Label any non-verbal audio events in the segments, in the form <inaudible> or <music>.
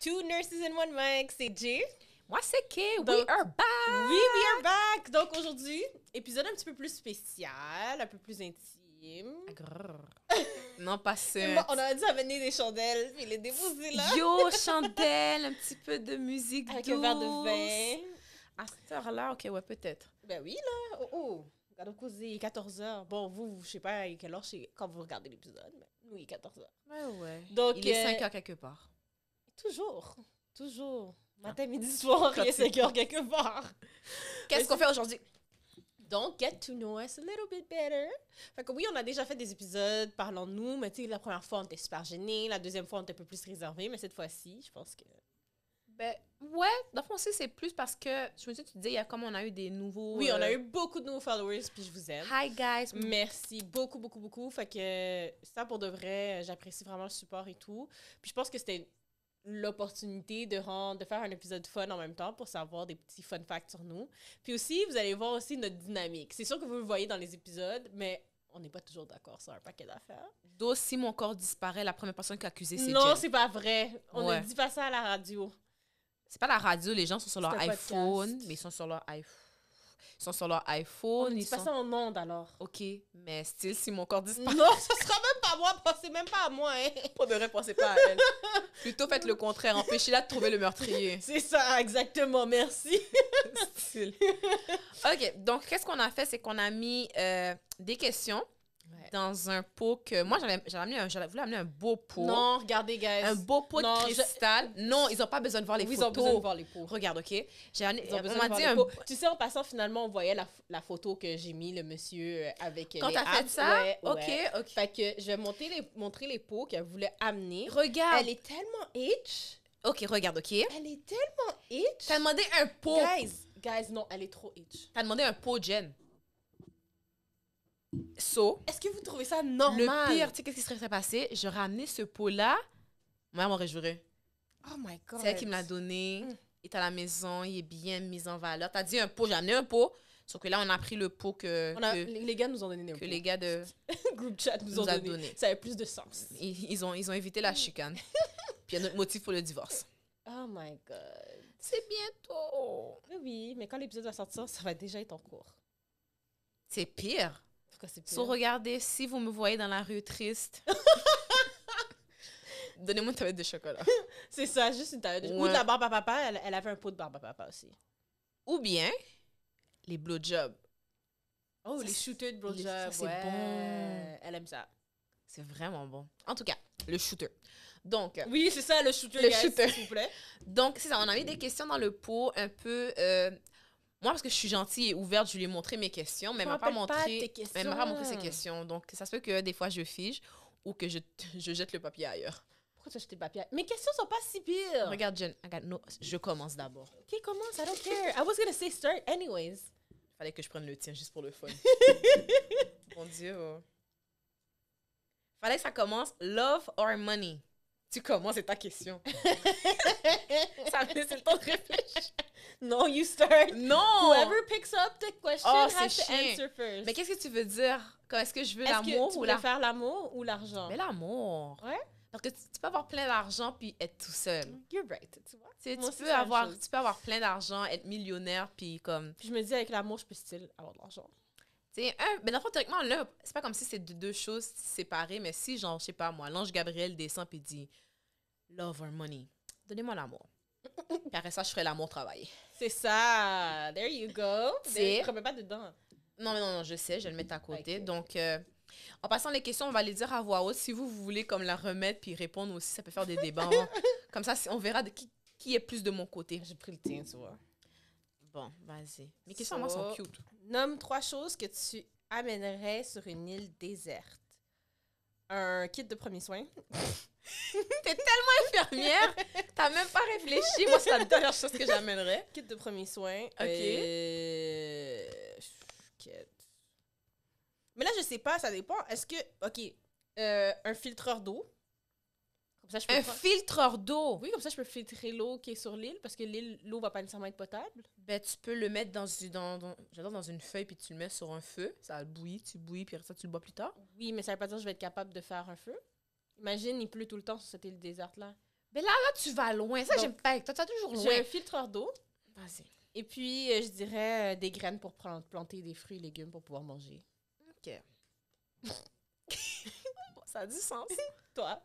Two Nurses in One Mic, c'est Jay. Moi, c'est Kay. we are back. Oui, we are back. Donc, aujourd'hui, épisode un petit peu plus spécial, un peu plus intime. non, pas ça. on a dû amener des chandelles, mais les déposer là. Yo, chandelle, un petit peu de musique Avec un verre de vin. À cette heure-là, OK, ouais, peut-être. Ben oui, là. Oh, oh. il est 14h. Bon, vous, je sais pas à quelle heure quand vous regardez l'épisode, mais nous, il est 14h. Ouais, ouais. Donc, il est 5h euh, quelque part. Toujours. Toujours. Ah. Matin, midi, soir, il a quelque part. Qu'est-ce qu'on fait aujourd'hui? Donc, get to know us a little bit better. Fait que oui, on a déjà fait des épisodes, de nous mais tu sais, la première fois, on était super gênés, la deuxième fois, on était un peu plus réservés, mais cette fois-ci, je pense que. Ben, ouais, dans le fond, c'est plus parce que je me disais, il tu dis, comme on a eu des nouveaux. Oui, on a euh, eu beaucoup de nouveaux followers, puis je vous aime. Hi, guys. Merci beaucoup, beaucoup, beaucoup. Fait que ça, pour de vrai, j'apprécie vraiment le support et tout. Puis je pense que c'était l'opportunité de, de faire un épisode fun en même temps pour savoir des petits fun facts sur nous. Puis aussi, vous allez voir aussi notre dynamique. C'est sûr que vous le voyez dans les épisodes, mais on n'est pas toujours d'accord sur un paquet d'affaires. D'où si mon corps disparaît, la première personne qui a accusé, c'est Non, c'est pas vrai. On a dit pas ça à la radio. C'est pas la radio, les gens sont sur leur iPhone, mais ils sont sur leur iPhone ils sont sur leur iPhone. ils sont... en monde alors. Ok, mais style, si mon corps disparaît. Non, ce sera même pas moi, pensez même pas à moi. Hein. <laughs> Pour de pas à elle. <laughs> Plutôt faites le contraire, empêchez-la de trouver le meurtrier. <laughs> C'est ça, exactement, merci. style. ok, donc qu'est-ce qu'on a fait C'est qu'on a mis euh, des questions dans un pot que. Moi, j'avais J'avais voulu amener un beau pot. Non, regardez, guys. Un beau pot de cristal. Non, ils n'ont pas besoin de voir les oui, photos. Ils ont besoin de voir les pots. Regarde, OK? J'ai amené. Ils ont besoin de voir les Pots. Tu sais, en passant, finalement, on voyait la, la photo que j'ai mis, le monsieur euh, avec. Quand t'as fait ça? OK, OK. Fait que je vais monter les, montrer les pots qu'elle voulait amener. Regarde. Elle est tellement itch. OK, regarde, OK? Elle est tellement itch. T'as demandé un pot. Guys, guys, non, elle est trop itch. T'as demandé un pot, Jen. Est-ce que vous trouvez ça normal? le pire, tu sais, qu'est-ce qui serait, passé? Je ramenais ce pot-là, ma mère m'aurait juré. Oh my God. C'est elle qui me l'a donné. Mm. Il est à la maison, il est bien mis en valeur. T'as dit un pot, j'ai amené un pot. Sauf que là, on a pris le pot que. les gars nous ont donné Que les gars de. <laughs> Group chat nous, ont donné. Ça avait plus de sens. Ils, ont, ils ont évité la chicane. <laughs> Puis il y a notre motif pour le divorce. Oh my God. C'est bientôt. Oui, oui, mais quand l'épisode va sortir, ça va déjà être en cours. C'est pire tout regarder regardez, si vous me voyez dans la rue triste, <laughs> donnez-moi une tablette de chocolat. <laughs> c'est ça, juste une tablette de chocolat. Ou de la barbe à papa, elle, avait un pot de barbe à papa aussi. Ou bien, les blowjobs. Oh, les shooters de blowjobs. C'est bon. Elle aime ça. C'est vraiment bon. En tout cas, le shooter. Donc. Oui, c'est ça, le shooter, s'il vous plaît. Donc, c'est ça. On a mis des questions dans le pot un peu. Euh, moi, parce que je suis gentille et ouverte, je lui ai montré mes questions, mais elle m'a pas montré, m'a pas montré ses questions. Donc, ça se peut que des fois, je fige ou que je, <laughs> je jette le papier ailleurs. Pourquoi tu as jeté le papier Mes questions sont pas si pires. Regarde, Jen, je commence d'abord. Ok, commence, I don't care. I was gonna say start anyways. Fallait que je prenne le tien juste pour le fun. <laughs> Mon Dieu. Fallait que ça commence love or money. Tu commences, ta question. <laughs> ça me laisse le temps de réfléchir. Non, you start. Non! Whoever picks up the question ah, has to answer first. Mais qu'est-ce que tu veux dire? Est-ce que je veux l'amour ou la... faire l'amour ou l'argent? Mais l'amour. Ouais. Parce que tu, tu peux avoir plein d'argent puis être tout seul. Mm, you're right, tu vois. Tu, tu peux avoir, tu peux avoir plein d'argent, être millionnaire puis comme. Puis je me dis avec l'amour, je peux still avoir de l'argent. C'est Mais ben, théoriquement, là, c'est pas comme si c'est deux choses séparées, mais si, genre, je sais pas moi, l'ange Gabriel descend et dit Love or money, donnez-moi l'amour. car <laughs> ça, je ferai l'amour travailler. C'est ça. There you go. ne ben, remets pas dedans. Non, mais non, non, je sais, je vais le mettre à côté. Donc, euh, en passant les questions, on va les dire à voix haute. Si vous, vous voulez comme la remettre puis répondre aussi, ça peut faire des débats. Hein. <laughs> Comme ça, on verra de qui, qui est plus de mon côté. J'ai pris le tien, tu vois. Bon, vas-y. Mes questions, moi, sont cute. Nomme trois choses que tu amènerais sur une île déserte. Un kit de premier soin. <laughs> T'es tellement infirmière, t'as même pas réfléchi. Moi, c'est la dernière chose que j'amènerais. Kit de premier soin. OK. Kit. Euh, Mais là, je sais pas, ça dépend. Est-ce que. OK. Euh, un filtreur d'eau un filtreur d'eau. Oui, comme ça, je peux filtrer l'eau qui est sur l'île parce que l'île, l'eau va pas nécessairement être potable. Ben, tu peux le mettre dans, dans, dans, dans une feuille puis tu le mets sur un feu. Ça bouille, tu bouilles puis ça, tu le bois plus tard. Oui, mais ça veut pas dire que je vais être capable de faire un feu. Imagine, il pleut tout le temps sur cette île déserte ben, là. Mais là, tu vas loin. Ça, j'aime pas. Toi, tu toujours loin. J'ai un filtreur d'eau. Vas-y. Et puis, euh, je dirais euh, des graines pour planter des fruits et légumes pour pouvoir manger. OK. <laughs> ça a du sens. Toi?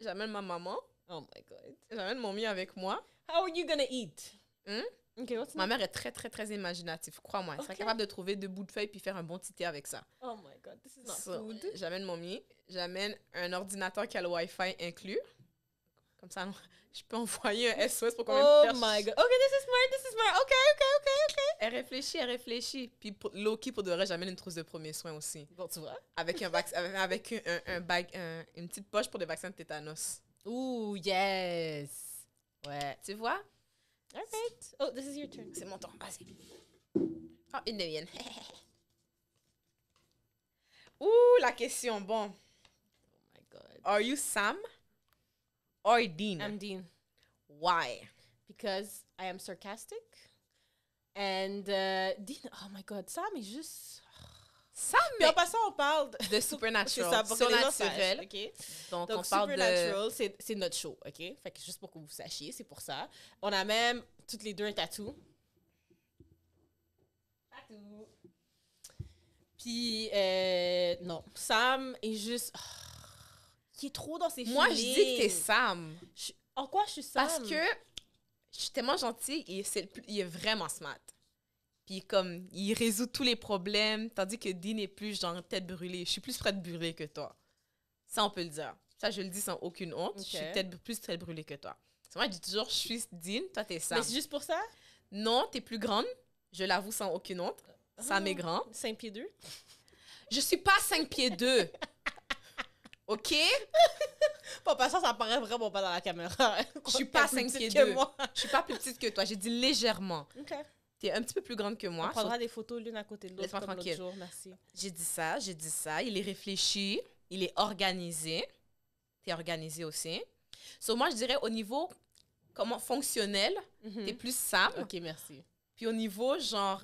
J'amène ma maman. Oh my God. J'amène mon mie avec moi. How are you gonna eat? Hmm? Okay, what's ma mère est très, très, très imaginative, crois-moi. Elle okay. serait capable de trouver deux bouts de feuilles puis faire un bon petit thé avec ça. Oh my God, this is not food. J'amène mon mie, j'amène un ordinateur qui a le Wi-Fi inclus. Comme ça, <laughs> je peux envoyer un SOS pour quand même me Oh my God. okay this is smart, this is smart. okay okay okay elle réfléchit, elle réfléchit. Puis Loki, pour de vrai, j'amène une trousse de premiers soins aussi. Bon, tu vois? Avec, un, avec, un, un, bag, une petite poche pour des vaccins de tétanos. Ouh, yes! Ouais. Tu vois? All right. Oh, this is your turn. C'est mon tour. Vas-y. Oh, une de <laughs> Ouh, la question. Bon. Oh my God. Are you Sam or Dean? I'm Dean. Why? Because I am sarcastic. And euh, Dean, oh my God, Sam est juste. Sam. Puis en passant, on parle de, Supernatural. <laughs> c'est ça, surnaturel. Okay? Donc, Donc, on parle de. c'est notre show, OK? Fait que juste pour que vous sachiez, c'est pour ça. On a même toutes les deux un tatou. Tatou. Puis, euh, non. Sam est juste. Oh, il qui est trop dans ses Moi, je dis que t'es Sam. en quoi je suis Sam? Parce que je suis tellement gentille et c'est il est vraiment smart. Puis comme, il résout tous les problèmes, tandis que Dean est plus genre tête brûlée. Je suis plus de brûlée que toi. Ça, on peut le dire. Ça, je le dis sans aucune honte. Je suis peut-être plus tête brûlée que toi. C'est moi, je dis toujours, je suis Dean, toi, t'es ça. Mais c'est juste pour ça? Non, t'es plus grande. Je l'avoue sans aucune honte. Ça m'est ah, grand. 5 pieds 2. Je suis pas 5 pieds 2. OK? Pour passer ça, ça paraît vraiment pas dans la caméra. Je suis pas 5 pieds 2. Je suis pas plus petite que toi. J'ai dit légèrement. OK. es un petit peu plus grande que moi. On prendra des photos l'une à côté de l'autre comme l'autre jour, merci. J'ai dit ça, j'ai dit ça. Il est réfléchi, il est organisé. Tu es organisé aussi. So, moi, je dirais au niveau comment fonctionnel, mhm. tu es plus simple. OK, merci. Puis au niveau, genre,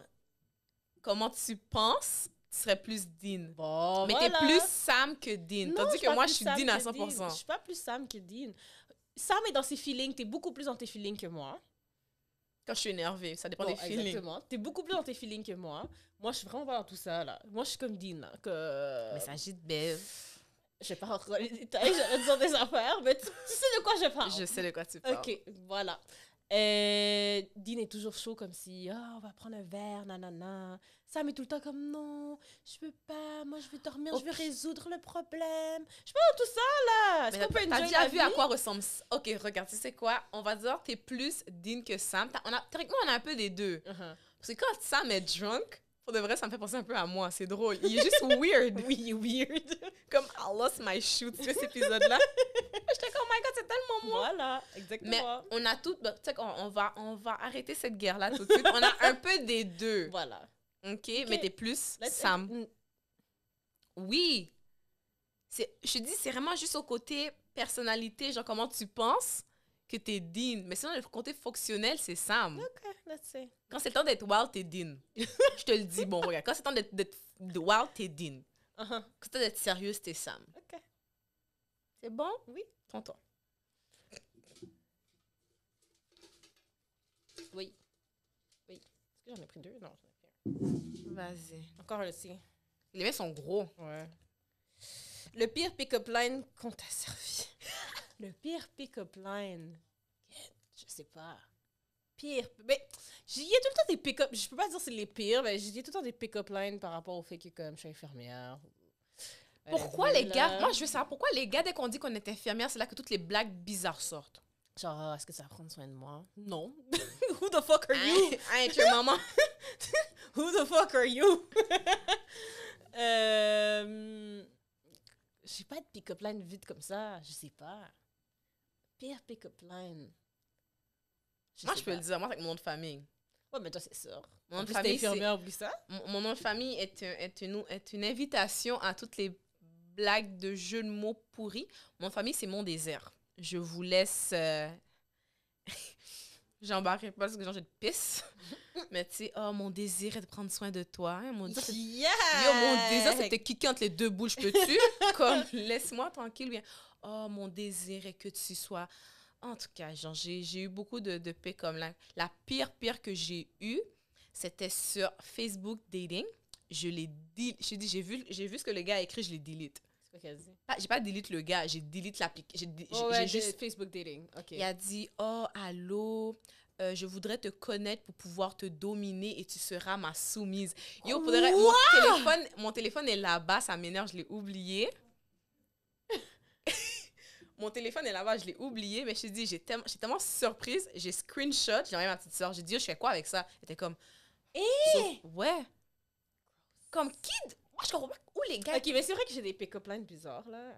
comment tu penses, tu serais plus Dean. Bon, mais tu es plus Sam que Dean. tandis que moi, je suis Dean à 100%. Je Je suis pas plus Sam que Dean. Sam est dans ses feelings. es beaucoup plus dans tes feelings que moi. Quand je suis énervée, ça dépend des feelings. Exactement. es beaucoup plus dans tes feelings que moi. Moi, je suis vraiment pas dans tout ça, là. Moi, je suis comme Dean, Que... Mais ça de belle. Je vais pas rentrer les détails, j'arrête des affaires, mais tu, sais de quoi je parle. Je sais de quoi tu parles. OK, voilà. Euh, Dean est toujours chaud comme si, oh, on va prendre un verre, nanana. Sam est tout le temps comme non je veux pas moi je veux dormir je veux résoudre le problème je parle oh, tout ça là est-ce qu'on peut une t'as déjà vu à quoi ressemble ok regarde tu sais quoi on va dire t'es plus digne que Sam on a théoriquement on a un peu des deux uh-huh. parce que quand Sam est drunk pour de vrai, ça me fait penser un peu à moi. C'est drôle. Il est juste <laughs> weird. oui, weird. <laughs> Comme I lost my shoot tu cet épisode-là. <laughs> J'étais comme, oh my god, c'est tellement moi. Voilà, exactement. Mais on a tout. Bah, tu sais, on, va, on va arrêter cette guerre-là tout de suite. On a un peu des deux. Voilà. OK, mais t'es plus Sam. Mm. Oui. Je dis, c'est vraiment juste au côté personnalité, genre comment tu penses que t'es digne. Mais sinon, le côté fonctionnel, c'est Sam. OK, let's see. Quand c'est le temps d'être wild, t'es digne. Je te le dis, bon, regarde. Quand c'est le temps d'être wild, t'es digne. Uh-huh. Quand c'est le temps d'être sérieuse, t'es Sam. OK. C'est bon? Oui. Prends-toi. Oui. Oui. Est-ce que j'en ai pris deux? Non, Vas-y. Encore le aussi. Les mecs sont gros. Ouais. Le pire pick-up line qu'on t'a servi. <laughs> Le pire pick-up line. Je sais pas. Pire. Mais j'ai tout le temps des pick-up. Je peux pas dire c'est les pires, mais j'ai tout le temps des pick-up lines par rapport au fait que comme je suis infirmière. Euh, pourquoi les gars Moi, je veux savoir pourquoi les gars, dès qu'on dit qu'on est infirmière, c'est là que toutes les blagues bizarres sortent. Genre, ah, est-ce que ça va prendre soin de moi Non. <laughs> Who the fuck are you I ain't your mama. <laughs> Who the fuck are you? <laughs> euh, j'ai pas de pick-up line vite comme ça, je sais pas. Pire pick-up line. Je moi, je peux le dire, moi, avec mon nom de famille. Ouais, mais toi, c'est sûr. Mon nom de famille. ça. Mon, nom de famille est, une, invitation à toutes les blagues de jeux de mots pourris. Mon nom de famille, c'est mon désert. Je vous laisse euh, J'embarque pas parce que j'ai de pisse. <laughs> Mais tu sais, oh mon désir est de prendre soin de toi. mon, désir, c'est de te kicker entre les deux bouches, je peux-tu? <laughs> Comme laisse-moi tranquille. Bien. Oh mon désir est que tu sois. En tout cas, j'ai eu beaucoup de, de paix comme là. la pire, pire que j'ai eue, c'était sur Facebook Dating. Je l'ai dit, j'ai dit, j'ai vu, vu ce que le gars a écrit, je l'ai delete. J'ai pas delete le gars, j'ai delete l'application. J'ai oh ouais, juste Facebook dating. Il a dit "Oh, allô, euh, je voudrais te connaître pour pouvoir te dominer et tu seras ma soumise." Yo, pour mon téléphone, mon téléphone est là-bas, ça m'énerve, je l'ai oublié. <laughs> mon téléphone est là-bas, je l'ai oublié, mais je te dis, j'ai tellement, surprise, j'ai screenshot, j'ai envoyé ma petite soeur, j'ai dit, oh, je fais quoi avec ça? Elle était comme, Eh! » Ouais! Comme, qui, moi, je comprends pas où les gars. Ok, mais c'est vrai que j'ai des pick-up lines bizarres, là. Attends,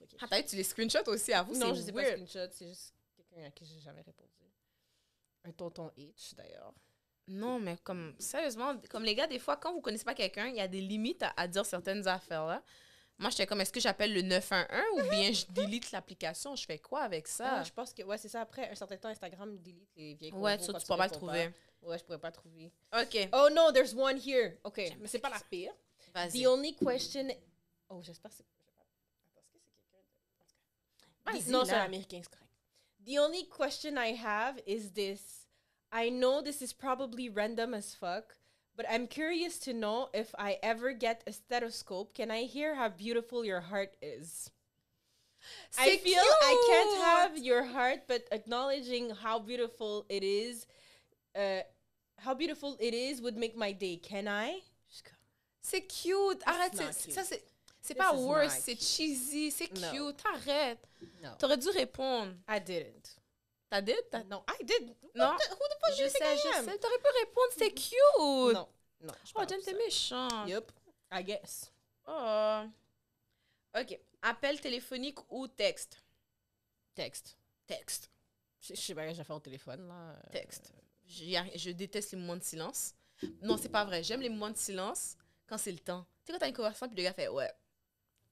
j'ai trouvé Attends, ah, tu les screenshots aussi à vous Non, je ne sais pas screenshots, c'est juste quelqu'un à qui j'ai jamais répondu. Un tonton H, d'ailleurs. Non, mais comme, sérieusement, comme les gars, des fois, quand vous connaissez pas quelqu'un, il y a des limites à, dire certaines affaires-là. Moi, j'étais comme, est-ce que j'appelle le 911 ou bien je delete l'application? Je fais quoi avec ça? Ah, je pense que, ouais, c'est ça. Après un certain temps, Instagram delete les vieilles Ouais, tu, tu pourras pas le trouver. Ouais, je pourrais pas trouver. OK. Oh non, there's one here. OK, mais c'est pas la pire. The only question. Oh, j'espère que c'est. Non, c'est américain, c'est correct. The only question I have is this. I know this is probably random as fuck, but I'm curious to know if I ever get a stethoscope, can I hear how beautiful your heart is? I feel cute. I can't have your heart, but acknowledging how beautiful it is, uh, how beautiful it is would make my day. Can I? C'est cute. Arrête. Ça, c'est. C'est pas worse, c'est cheesy, c'est cute. Arrête. tu aurais dû répondre. I didn't. T'as dit? Non, I did. Non. Who the, fuck je, je sais, je sais. T'aurais pu répondre, c'est mm-hmm. cute. Non, non. oh, Jen, t'es méchant. Yup, I guess. Oh. OK. Appel téléphonique ou texte? Texte. Texte. Je, je sais pas, j'ai fait au téléphone, là. Texte. Euh, je, je déteste les moments de silence. Non, c'est pas vrai. J'aime les moments de silence quand c'est le temps. Tu sais, quand t'as une conversation, puis le gars fait ouais.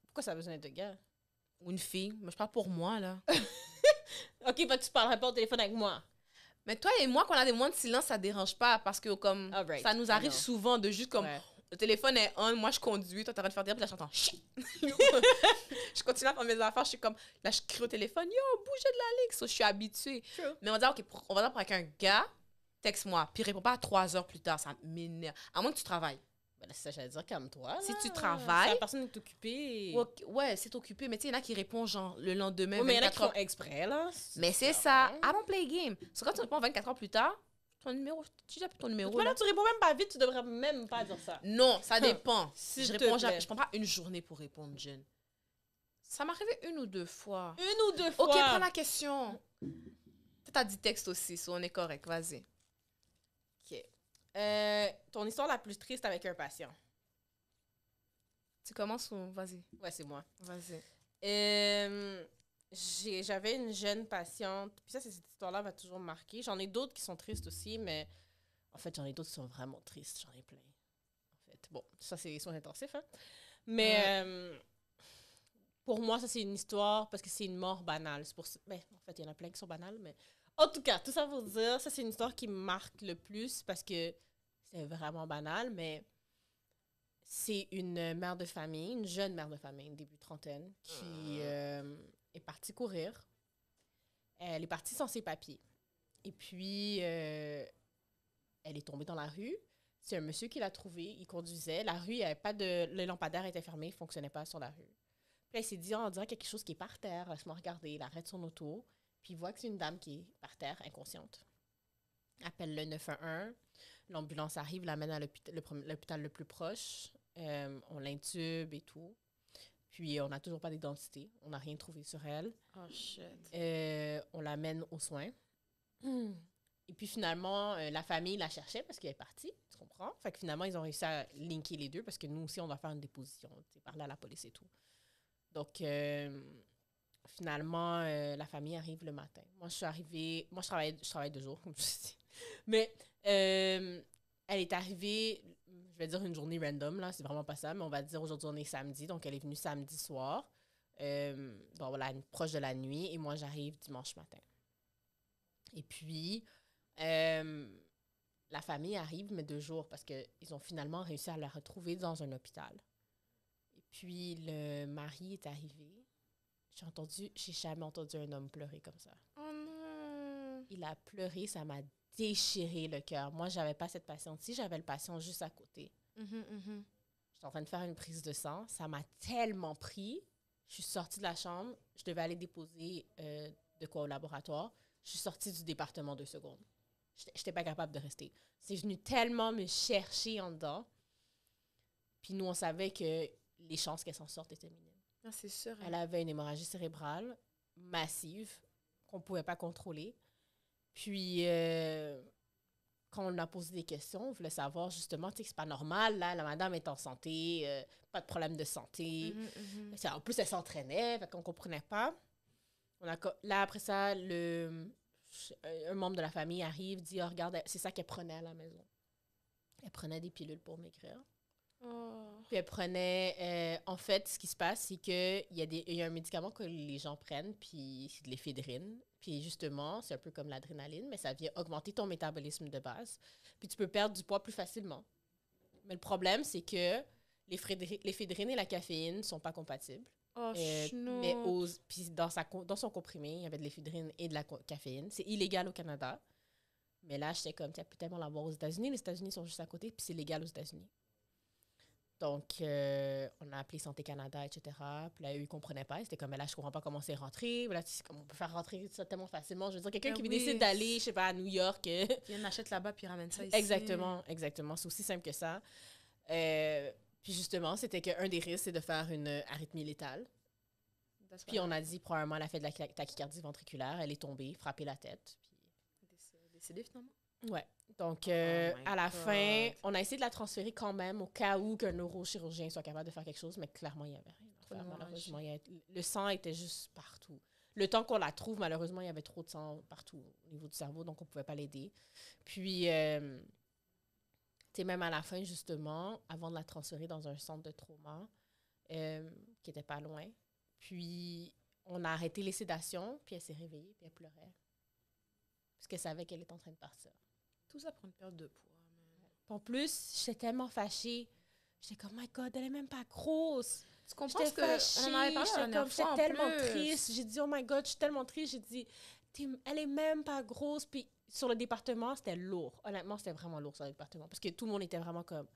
Pourquoi ça a besoin de gars Ou une fille. Mais je parle pour moi, là. <laughs> ok, bah, tu parlerais pas au téléphone avec moi. Mais toi et moi, quand on a des moments de silence, ça dérange pas parce que comme ça nous arrive souvent de juste comme le téléphone est on, moi je conduis, toi t'es en de faire dire, puis là j'entends <laughs> je continue à faire mes affaires, je suis comme là je crie au téléphone, yo bougez de la ligue, je suis habituée. Mais on va dire ok, on va dire avec un gars, texte-moi, puis réponds pas à trois heures plus tard, ça m'énerve. À moins que tu travailles. Ben, c'est ça, j'allais dire calme toi. Si tu travailles. Si la personne est occupée. ouais, c'est occupé. Mais tu sais, il y en a qui répondent genre le lendemain. mais il y en a qui font exprès, là. Mais c'est ça. avant mon play game. que quand tu réponds 24 heures plus tard, ton numéro, tu plus ton numéro. Mais là, tu réponds même pas vite, tu devrais même pas dire ça. Non, ça <laughs> dépend. si je réponds Je prends pas une journée pour répondre, Jen. Ça m'est arrivé une ou deux fois. Une ou deux fois. Ok, prends la question. Tu as dit texte aussi, si on est correct, vas-y. Ok. Euh, ton histoire la plus triste avec un patient. Tu commences ou vas-y? Ouais, c'est moi. Vas-y. Euh, j'avais une jeune patiente, puis ça, cette histoire-là m'a toujours marqué. J'en ai d'autres qui sont tristes aussi, mais en fait, j'en ai d'autres qui sont vraiment tristes. J'en ai plein. En fait, bon, ça, c'est les soins intensifs. Hein? Mais euh, pour moi, ça, c'est une histoire parce que c'est une mort banale. Pour... Ben, en fait, il y en a plein qui sont banales, mais en tout cas, tout ça pour dire, ça, c'est une histoire qui me marque le plus parce que c'est vraiment banal, mais c'est une mère de famille, une jeune mère de famille, début trentaine, qui ah. euh, est partie courir. Elle est partie sans ses papiers. Et puis, euh, elle est tombée dans la rue. C'est un monsieur qui l'a trouvée. Il conduisait. La rue, il avait pas de. Le lampadaire était fermé, il ne fonctionnait pas sur la rue. Puis elle s'est dit, ah, on dirait quelque chose qui est par terre. Elle moi regarder. Il arrête son auto. Puis il voit que c'est une dame qui est par terre, inconsciente. Appelle le 911. L'ambulance arrive, l'amène à l'hôpital le, plus proche. Euh, on l'intube et tout. Puis on n'a toujours pas d'identité. On n'a rien trouvé sur elle. Oh shit. Euh, on l'amène aux soins. Hmm. Et puis finalement, euh, la famille la cherchait parce qu'elle est partie, tu comprends? Fait que finalement, ils ont réussi à linker les deux parce que nous aussi, on doit faire une déposition, parler à la police et tout. Donc, finalement, la famille arrive le matin. Moi, je suis arrivée, moi, je travaille, je deux jours, comme je mais euh, elle est arrivée, je vais dire une journée random, là, c'est vraiment pas ça, mais on va dire aujourd'hui on est samedi, donc elle est venue samedi soir. Euh, bon, voilà, proche de la nuit, et moi j'arrive dimanche matin. Et puis, euh, la famille arrive, mais deux jours, parce qu'ils ont finalement réussi à la retrouver dans un hôpital. Et puis, le mari est arrivé. J'ai entendu, j'ai jamais entendu un homme pleurer comme ça. Oh non! Il a pleuré, ça m'a déchirer le cœur. Moi, j'avais pas cette patiente-ci, j'avais le patient juste à côté. Mhm, mhm. J'étais en train de faire une prise de sang. Ça m'a tellement pris. Je suis sortie de la chambre. Je devais aller déposer euh, de quoi au laboratoire. Je suis sortie du département deux secondes. Je n'étais pas capable de rester. C'est venu tellement me chercher en dedans. Puis nous, on savait que les chances qu'elle s'en sorte étaient minimes. Ah, c'est sûr. Hein. Elle avait une hémorragie cérébrale massive qu'on ne pouvait pas contrôler. Puis, euh, quand on a posé des questions, on voulait savoir justement, tu sais, c'est pas normal, là, la madame est en santé, euh, pas de problème de santé. Mhm, mhm. En plus, elle s'entraînait, On qu'on comprenait pas. là, après ça, euh, un membre de la famille arrive, dit, oh, regarde, c'est ça qu'elle prenait à la maison. Elle prenait des pilules pour maigrir. Oh. Puis elle prenait. en fait, ce qui se passe, c'est qu'il y, a y a un médicament que les gens prennent, puis c'est de l'éphédrine. Puis justement, c'est un peu comme l'adrénaline, mais ça vient augmenter ton métabolisme de base. Puis tu peux perdre du poids plus facilement. Mais le problème, c'est que l'éphédrine et la caféine ne sont pas compatibles. Oh, euh, mais puis dans, sa, dans son comprimé, il y avait de l'éphédrine et de la caféine. C'est illégal au Canada. Mais là, j'étais comme, tu as plus tellement l'avoir aux États-Unis. Les États-Unis sont juste à côté, puis c'est légal aux États-Unis. Donc, euh, on a appelé Santé Canada, etc. Puis là, eux, ils comprenaient pas. C'était comme, mais là, je comprends pas comment c'est rentré. Voilà, tu, on peut faire rentrer ça tellement facilement. Je veux dire, quelqu'un ben qui décide d'aller, je sais pas, à New York. Viens, euh, en là-bas, puis ramène ça ici. Exactement, exactement. C'est aussi simple que ça. Euh, puis justement, c'était qu'un des risques, c'est de faire une arythmie létale. Puis on a dit, probablement, elle a fait de la tachycardie ventriculaire. Elle est tombée, frappée la tête. Puis... finalement? Ouais. Donc, oh euh, à la fin, on a essayé de la transférer quand même au cas où qu'un neurochirurgien soit capable de faire quelque chose, mais clairement, il n'y avait rien le sang était juste partout. Le temps qu'on la trouve, malheureusement, il y avait trop de sang partout au niveau du cerveau, donc on ne pouvait pas l'aider. Puis, euh, tu sais, même à la fin, justement, avant de la transférer dans un centre de trauma euh, qui n'était pas loin, puis on a arrêté les sédations, puis elle s'est réveillée, puis elle pleurait. Parce qu'elle savait qu'elle était en train de partir ça une perte de poids. En plus, j'étais tellement fâchée. J'étais comme, oh my God, elle est même pas grosse. Tu comprends ce que fâchée, J'étais tellement triste. J'ai dit, oh my God, je suis tellement triste. J'ai dit, elle est même pas grosse. Puis sur le département, c'était lourd. Honnêtement, c'était vraiment lourd sur le département. Parce que tout le monde était vraiment comme,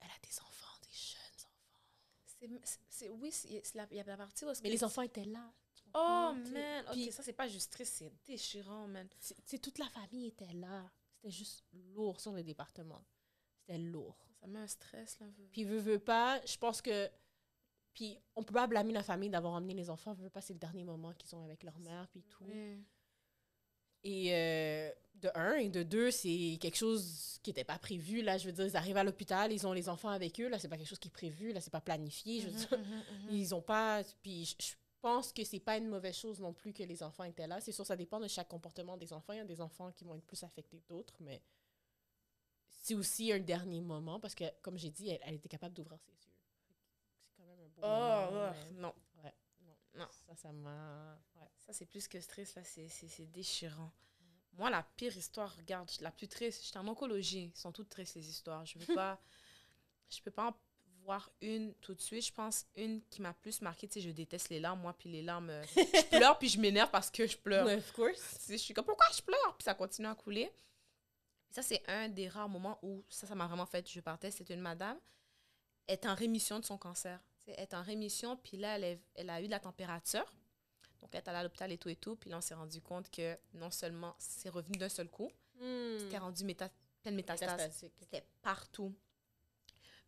elle a des enfants, des jeunes enfants. oui, il y a la partie où... Mais les enfants étaient là. Oh, ah, man. Ok, ça, c'est pas juste stress, c'est déchirant, man. C'est toute la famille était là. C'était juste lourd sur le département. C'était lourd. Ça met un stress, là. Puis, veut, veut pas, je pense que. Puis, on peut pas blâmer la famille d'avoir emmené les enfants. Veut pas, c'est le dernier moment qu'ils sont avec leur mère, puis tout. Et euh, de un, et de deux, c'est quelque chose qui n'était pas prévu. Là, je veux dire, ils arrivent à l'hôpital, ils ont les enfants avec eux. Là, c'est pas quelque chose qui est prévu. Là, c'est pas planifié. Je veux mhm, dire, mhm, mhm, ils ont pas. Puis je, pense que c'est pas une mauvaise chose non plus que les enfants étaient là. C'est sûr, ça dépend de chaque comportement des enfants. Il y a des enfants qui vont être plus affectés d'autres, mais c'est aussi un dernier moment parce que, comme j'ai dit, elle, était capable d'ouvrir ses yeux. C'est quand même un bon oh, oh, non. Ouais, non. Ça, ça m'a. Ouais. Ça, c'est plus que stress, là. C'est déchirant. Moi, la pire histoire, regarde, la plus triste, j'étais en oncologie. Ils sont toutes tristes, les histoires. Je veux <laughs> pas. Je peux pas en Voir une tout de suite. Je pense une qui m'a plus marquée, tu sais, je déteste les larmes, moi, puis les larmes, euh, je <laughs> pleure, puis je m'énerve parce que je pleure. of course. je suis comme, pourquoi je pleure? Puis ça continue à couler. Ça, c'est un des rares moments où ça, ça m'a vraiment fait, je partais, c'était une madame, est en rémission de son cancer. Elle est en rémission, puis là, elle, elle a eu de la température. Donc, elle est allée à l'hôpital et tout et tout. Puis là, on s'est rendu compte que non seulement c'est revenu d'un seul coup, hmm. c'était rendu méta pleine métastase. C'était partout.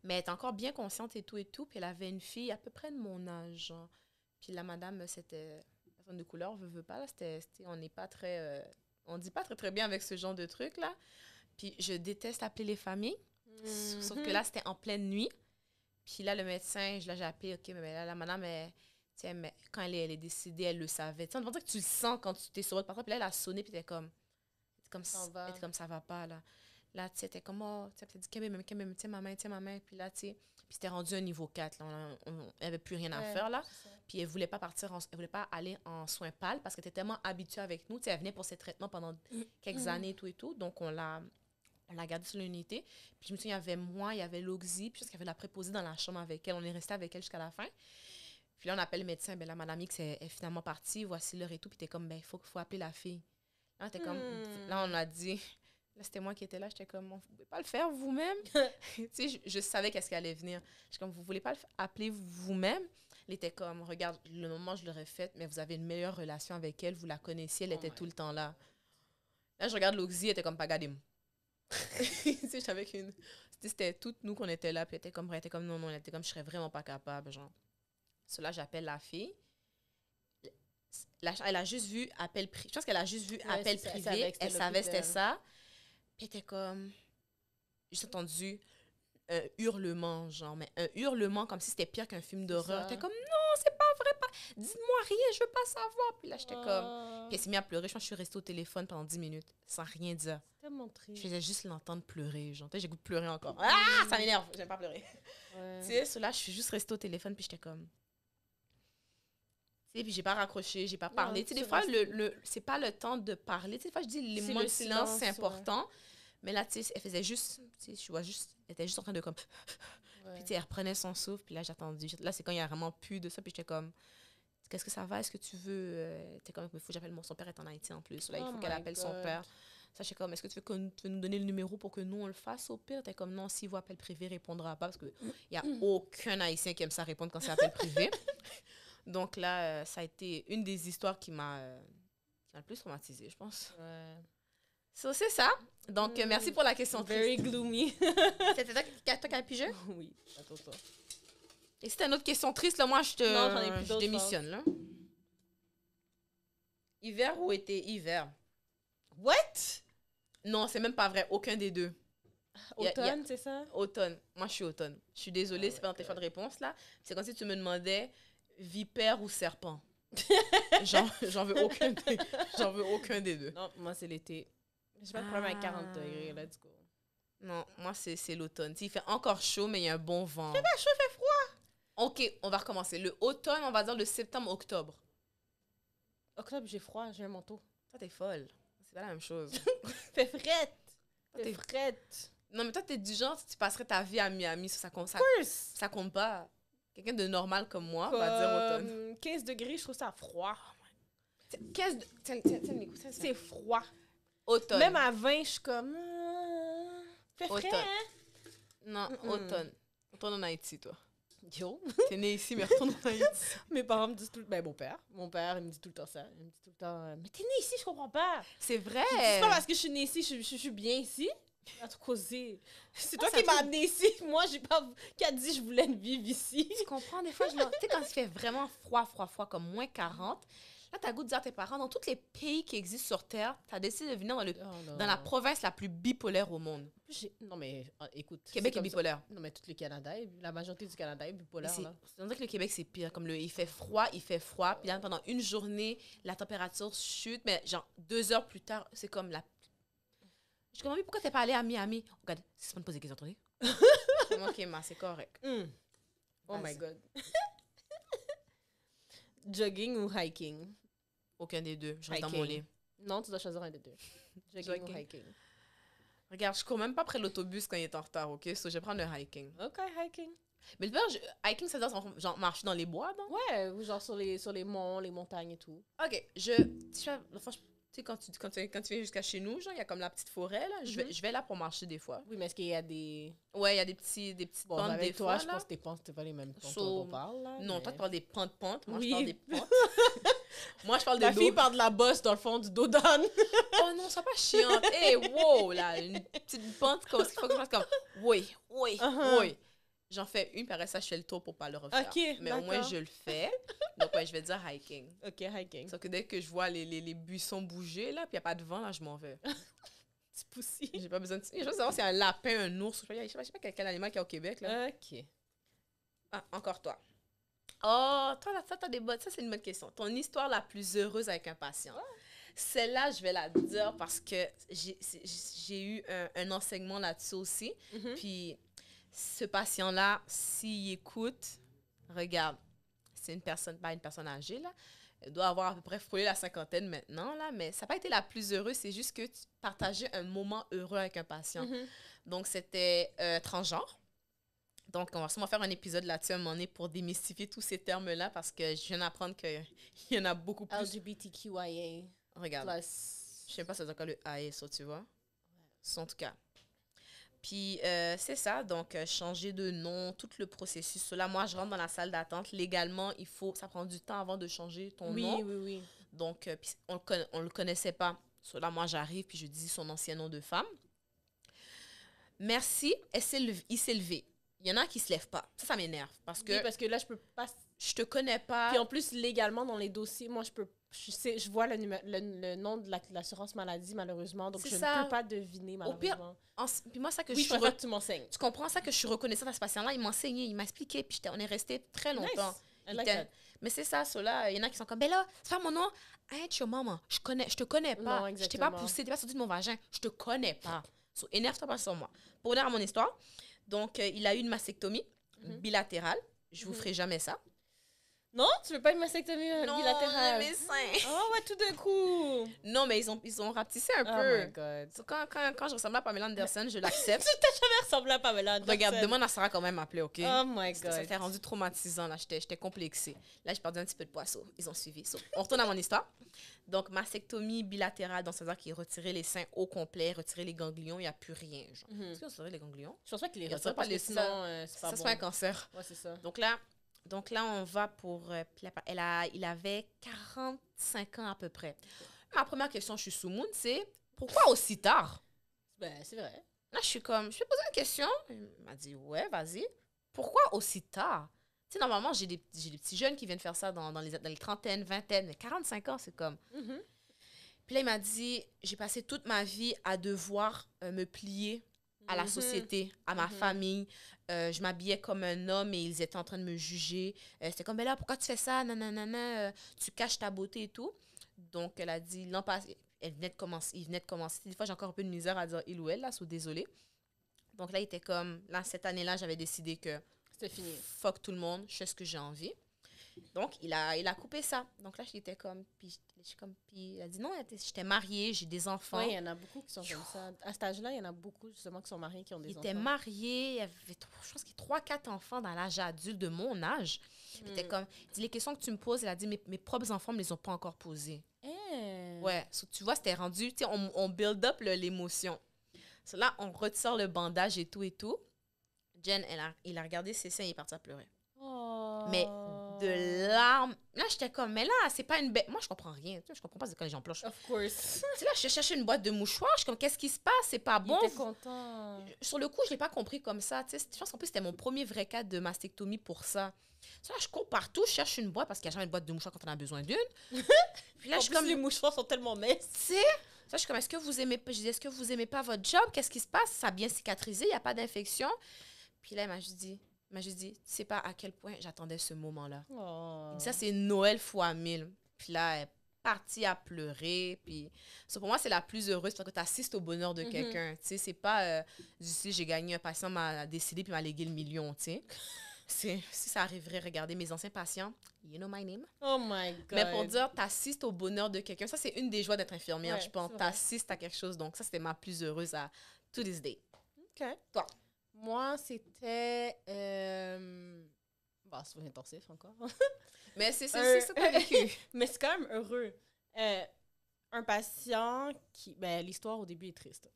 Mais elle était encore bien consciente et tout et tout. Puis elle avait une fille à peu près de mon âge. Puis la madame, c'était personne de couleur, veut, veut pas. Là, c'était, on n'est pas très. Euh, on dit pas très, très bien avec ce genre de truc-là. Puis je déteste appeler les familles. Sauf mhm. que là, c'était en pleine nuit. Puis là, le médecin, je, là, j'ai appelé, OK, mais là, la madame, elle, mais quand elle est, elle décédée, elle le savait. on dire que tu le sens quand tu t'es sur le parcours. Puis là, elle a sonné, puis t'es comme. Comme, ça va. comme ça va pas, là. Là, tu sais, comme, oh, tu sais, dit, ma main, ma main. Puis là, tu puis c'était rendu au niveau 4. Là, on, avait plus rien à faire, là. Puis elle voulait pas partir, elle voulait pas aller en soins pâles parce qu'elle était tellement habituée avec nous. Tu sais, elle venait pour ses traitements pendant <coughs> quelques mm. années tout et tout. Donc, on l'a on l'a gardée sur l'unité. Puis je me souviens, il y avait moi, il y avait Loxy, puis qu'il avait la préposée dans la chambre avec elle. On est resté avec elle jusqu'à la fin. Puis là, on appelle le médecin. Ben la Madame X est, finalement partie, voici l'heure et tout. Puis t'es comme, ben, il faut, faut appeler la fille. Là, comme, hmm. là, on a dit, c'était moi qui était là. J'étais comme, vous pouvez pas le faire vous-même. <laughs> tu sais, je, savais qu'est-ce qui allait venir. suis comme, vous voulez pas l'appeler appeler vous-même. Elle était comme, regarde, le moment je l'aurais faite, mais vous avez une meilleure relation avec elle. Vous la connaissiez, elle oh était tout le temps là. Là, je regarde Loxy, elle était comme, pas <laughs> tu sais, C'était toutes nous qu'on était là. Puis elle était comme, elle était comme, non, non, elle était comme, je serais vraiment pas capable. Genre, cela, j'appelle la fille. elle a juste vu appel privé. Je pense qu'elle a juste vu appel privé. Elle savait c'était ça. Et était comme. J'ai entendu un hurlement, genre, mais un hurlement comme si c'était pire qu'un film d'horreur. T'es comme, non, c'est pas vrai, pas... dis-moi rien, je veux pas savoir. Puis là, j'étais ah. comme. Puis elle s'est mise à pleurer. Je pense que je suis restée au téléphone pendant 10 minutes sans rien dire. Je faisais juste l'entendre pleurer. Genre, j'ai goût pleurer encore. Mm. Ah, ça m'énerve, j'aime pas pleurer. tu sais, cela, je suis juste restée au téléphone, puis j'étais comme, et puis j'ai pas raccroché, j'ai pas parlé. tu des fois, le, c'est pas le temps de parler. Tu des fois, je dis, les silence, c'est important. Mais là, tu sais, elle faisait juste, tu je vois juste, elle était juste en train de comme. Puis, tu sais, elle reprenait son souffle, puis là, j'attendais Là, c'est quand il y a vraiment plus de ça, puis j'étais comme. Qu'est-ce que ça va? Est-ce que tu veux. Euh, t'es comme, il faut que j'appelle mon son père, est en Haïti en plus. il oh faut qu'elle appelle son père. Ça, je comme, est-ce que tu veux, que tu nous donner le numéro pour que nous, on le fasse au pire? T'es comme, non, s'il vous appelle privé, répondra pas parce qu'il y a <clears throat> aucun Haïtien qui aime ça répondre quand c'est appel privé. <laughs> Donc là, euh, ça a été une des histoires qui m'a euh, le plus traumatisée, je pense. c'est ça. Donc, euh, merci pour la question. Very gloomy. <laughs> C'était toi, qui as pigé? <laughs> Oui, attends toi. Et si une autre question triste, là, moi, je te démissionne. Hein. Là. Hiver ou été? Hiver. What? Non, c'est même pas vrai. Aucun des deux. Automne, c'est ça? Automne. Moi, je suis automne. Je suis désolée, ah c'est pas dans tes choix de réponse, là. C'est comme si tu me demandais vipère ou serpent. <laughs> J'en veux aucun des, veux aucun des deux. Non, moi c'est l'été. J'ai pas de problème avec 40 degrés, ah. let's go. Non, moi c'est l'automne. Il fait encore chaud, mais il y a un bon vent. Fait pas chaud, fait froid. Ok, on va recommencer. Le automne, on va dire le septembre, octobre. Octobre, j'ai froid, j'ai un manteau. Toi, t'es folle. C'est pas la même chose. fait <laughs> frette. T'es frette. Non, mais toi, t'es du genre, tu passerais ta vie à Miami, ça, ça, ça, ça compte pas quelqu'un de normal comme moi on va dire automne. 15 degrés, je trouve ça froid. 15 Tiens, C'est froid. Automne. Même à 20, je suis comme. Euh, frais, automne. Hein? Non, automne. automne. Retourne en Haïti, toi. Yo. <laughs> T'es né ici, mais retourne en Haïti. <laughs> Mes parents me disent tout le temps. Ben, mon père. Mon père, il me dit tout le temps ça. Il me dit tout le temps. Euh, mais t'es né ici, je comprends pas. C'est vrai. C'est pas parce que je suis né ici, je suis bien ici te causer. C'est ah, toi qui m'as amené ici. <laughs> Moi, j'ai pas qui a dit je voulais vivre ici. Tu comprends des fois, tu sais quand il fait vraiment froid, froid, froid comme moins 40, là t'as goût de dire à tes parents dans tous les pays qui existent sur terre, t'as décidé de venir dans, le, oh dans la province la plus bipolaire au monde. Non mais euh, écoute, Québec est, bipolaire. Non mais tout le Canada, la majorité du Canada est bipolaire C'est vrai que le Québec c'est pire comme le il fait froid, il fait froid, puis là pendant une journée, la température chute mais genre deux heures plus tard, c'est comme la je comprends, pourquoi t'es pas allé à Miami Regarde, c'est pas me poser des questions, ok, ma, c'est correct. Hmm. Oh my god. <laughs> Jogging ou hiking Aucun des deux. Je reste mon lit. Non, tu dois choisir un des deux. <laughs> Jogging, ou hiking. Regarde, je cours même pas près de l'autobus quand il est en retard, ok? je vais prendre le hiking. Ok, hiking. Mais le père, hiking, ça veut genre marcher dans les bois, non? Ouais, ou genre sur les, sur les monts, les montagnes et tout. Ok, je tu, quand, tu, quand tu viens jusqu'à chez nous, genre, il y a comme la petite forêt, là. Mhm. je, vais, là pour marcher des fois. Oui, mais est-ce qu'il y a des. Ouais, il y a des petits des petites bon, pentes avec des toi, fois, je pense que tes pentes, c'est pas les mêmes pentes so, on parle, là, Non, toi, tu parles des pentes-pentes. <laughs> <laughs> Moi, je parle des pentes. Moi, je parle des La fille parle de la bosse dans le fond du dos <laughs> oh non, ça pas chiante. Hé, eh, hey, wow, là, une petite pente, comme, il faut que je fasse comme. Oui, oui, uh-huh. oui. J'en fais une, par ça, je fais le tour pour pas le refaire. Mais au moins, je le fais. Donc, ouais, je vais dire hiking. <laughs> OK, hiking. Sauf que dès que je vois les, les, les buissons bouger, là, puis il n'y a pas de vent, là, je m'en vais. <laughs> Petit poussi. J'ai pas besoin de. Je veux savoir si y a un lapin, un ours. Je sais pas, sais pas quel, animal qu'il y a au Québec, là. OK. Ah, encore toi. Oh, toi, là, ça, t'as des bottes. Ça, c'est une bonne question. Ton histoire la plus heureuse avec un patient. Celle-là, je vais la dire parce que j'ai eu un, enseignement là-dessus aussi. Mm-hmm. Puis ce patient-là, s'il écoute, regarde, c'est une personne, pas une personne âgée, là. Elle doit avoir à peu près frôlé la cinquantaine maintenant, là, mais ça n'a pas été la plus heureuse, c'est juste que tu partageais un moment heureux avec un patient. Mm-hmm. Donc, c'était euh, transgenre. Donc, on va sûrement faire un épisode là-dessus à un moment donné pour démystifier tous ces termes-là parce que je viens d'apprendre qu'il <laughs> y en a beaucoup plus. LGBTQIA. Regarde. Je ne sais pas si c'est encore le tu vois. En tout cas, puis euh, c'est ça, donc euh, changer de nom, tout le processus. cela moi, je rentre dans la salle d'attente. Légalement, il faut, ça prend du temps avant de changer ton nom. Oui, oui, oui. Donc, euh, on ne le, connaissait pas. cela moi, j'arrive, puis je dis son ancien nom de femme. Merci, il s'est levé il y en a qui se lèvent pas. Ça, ça m'énerve. Parce que. Oui, parce que là, je peux pas. Je te connais pas. Puis en plus, légalement, dans les dossiers, moi, je peux. Je, sais, je vois le, nom de l'assurance maladie, malheureusement. Donc, je ne peux pas deviner, malheureusement. puis moi, ça que oui, je suis. que tu m'enseignes. Tu comprends ça que je suis reconnaissante à ce patient-là. Il m'a enseigné, il m'a expliqué. Puis on est resté très longtemps. Mais c'est ça, cela. Il y en a qui sont comme, Mais ben là, c'est pas mon nom. Hey, es maman, je, connais, je te connais pas. Non, je t'ai pas poussé, t'es pas sorti de mon vagin. Je te connais pas. énerve-toi pas sur moi. Pour revenir à mon histoire, donc, euh, il a eu une mastectomie mhm. bilatérale. Je ne vous mhm. ferai jamais ça. Non, tu veux pas une mastectomie bilatérale. Euh, non, bilatérale? mes seins. Oh ah ouais, tout d'un coup. Non, mais ils ont, ils ont rapetissé un oh peu. Oh my God. quand, quand, quand, je ressemblais à Pamela Anderson, je l'accepte. <laughs> tu t'as jamais ressemblé à Pamela Anderson. Regarde, demande à Sarah quand même m'appeler, OK? Oh my God. Ça t'est rendu traumatisant, là. J'étais complexée. Là, j'ai perdu un petit peu de poids, ils ont suivi. on retourne à mon histoire. Donc, mastectomie bilatérale, donc c'est-à-dire qu'ils retiré les seins au complet, retiré les ganglions, il n'y a plus rien. Mhm. Est-ce qu'ils ont les ganglions? Je pense pas qu'ils les retirent, pas les seins. Euh, c'est pas, bon. pas un cancer. Ouais, c'est ça. Donc là donc là, on va pour... Euh, elle il avait 45 ans à peu près. Ma première question, je suis sous c'est pourquoi aussi tard? Ben, c'est vrai. Là, je suis comme, je ai posé une question. Il m'a dit, ouais, vas-y. Pourquoi aussi tard? Tu sais, normalement, j'ai des, j'ai des petits jeunes qui viennent faire ça dans, dans, les, trentaines, vingtaines, mais 45 ans, c'est comme. Mm-hmm. Puis là, il m'a dit, j'ai passé toute ma vie à devoir euh, me plier à la mm-hmm. société, à ma mm-hmm. famille. Euh, je m'habillais comme un homme et ils étaient en train de me juger. Euh, c'était comme, mais ben là, pourquoi tu fais ça? Nanana, euh, tu caches ta beauté et tout. Donc, elle a dit, non, pas... elle venait de commencer, il venait de commencer. Des fois, j'ai encore un peu de misère à dire il ou elle, là, suis désolée. Donc là, il était comme, là, cette année-là, j'avais décidé que. C'était fini. Fuck tout le monde, je fais ce que j'ai envie. Donc, il a, il a coupé ça. Donc là, j'étais comme, puis, je comme, puis il a dit non, j'étais mariée, j'ai des enfants. Oui, il y en a beaucoup qui sont comme ça. À cet âge-là, il y en a beaucoup justement qui sont mariés, qui ont des enfants. Il était marié, il avait, je pense qu'il trois, quatre enfants dans l'âge adulte de mon âge. Il était hmm. comme, il dit, les questions que tu me poses, il a dit, mes, propres enfants ne me les ont pas encore posées. Eh. Ouais, tu vois, c'était rendu, tu sais, on, on, build up l'émotion. là, on retire le bandage et tout et tout. Jen, elle a, il a regardé ses seins et il est parti à pleurer. Oh. Mais de larmes. Là, j'étais comme, mais là, c'est pas une belle. Moi, je comprends rien. Tu sais, je comprends pas que les gens pleurent. Of course. là, je cherchais une boîte de mouchoirs. Je suis comme, qu'est-ce qui se passe? C'est pas bon. était content. Sur le coup, je l'ai pas compris comme ça. Tu sais, je pense qu'en plus, c'était mon premier vrai cas de mastectomie pour ça. là, je cours partout, je cherche une boîte parce qu'il y a jamais une boîte de mouchoirs quand on a besoin d'une. <laughs> Puis là, je comme. Les mouchoirs sont tellement messes. Tu Ça, je suis comme, est-ce que vous aimez pas, est-ce que vous aimez pas votre job? Qu'est-ce qui se passe? Ça a bien cicatrisé, il n'y a pas d'infection. Puis là, elle m'a dit, mais je dis, tu sais pas à quel point j'attendais ce moment-là. Oh. Ça, c'est Noël fois 1000. Puis là, elle est partie à pleurer. Puis pour moi, c'est la plus heureuse parce que tu assistes au bonheur de mhm. quelqu'un. Tu sais, c'est pas euh, du si j'ai gagné un patient, m'a décidé, puis m'a légué le million. Tu <laughs> si ça arriverait, regardez mes anciens patients, you know my name. Oh my God. Mais pour dire, tu assistes au bonheur de quelqu'un, ça c'est une des joies d'être infirmière, je pense. assistes à quelque chose, donc ça c'était ma plus heureuse à to les day. OK. Toi. Moi, c'était. Euh... Bah, c'est intensif encore. <laughs> mais c'est ça que t'as vécu. <laughs> mais c'est quand même heureux. Euh, un patient qui. Ben, l'histoire au début est triste.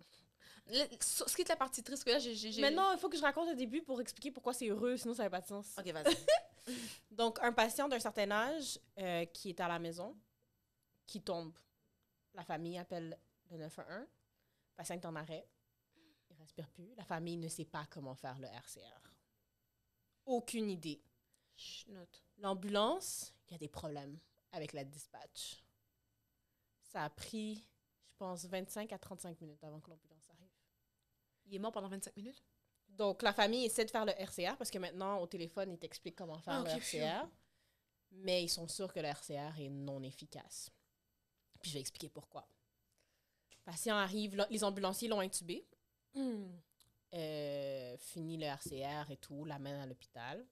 ce qui est la partie triste, que là, j'ai. Maintenant, il faut que je raconte le début pour expliquer pourquoi c'est heureux, sinon ça n'a pas de sens. Ok, vas-y. <laughs> Donc, un patient d'un certain âge euh, qui est à la maison, qui tombe. La famille appelle le 911, patient est en arrêt il respire plus. La famille ne sait pas comment faire le RCR. Aucune idée. L'ambulance, il y a des problèmes avec la dispatch. Ça a pris, je pense, 25 à 35 minutes avant que l'ambulance arrive. Il est mort pendant 25 minutes? Donc, la famille essaie de faire le RCR parce que maintenant, au téléphone, ils t'expliquent comment faire ah, le RCR. Mais ils sont sûrs que le RCR est non efficace. Puis je vais expliquer pourquoi. Le patient arrive, les ambulanciers l'ont intubé. Hmm. Euh, fini finit le RCR et tout, l'amène à l'hôpital.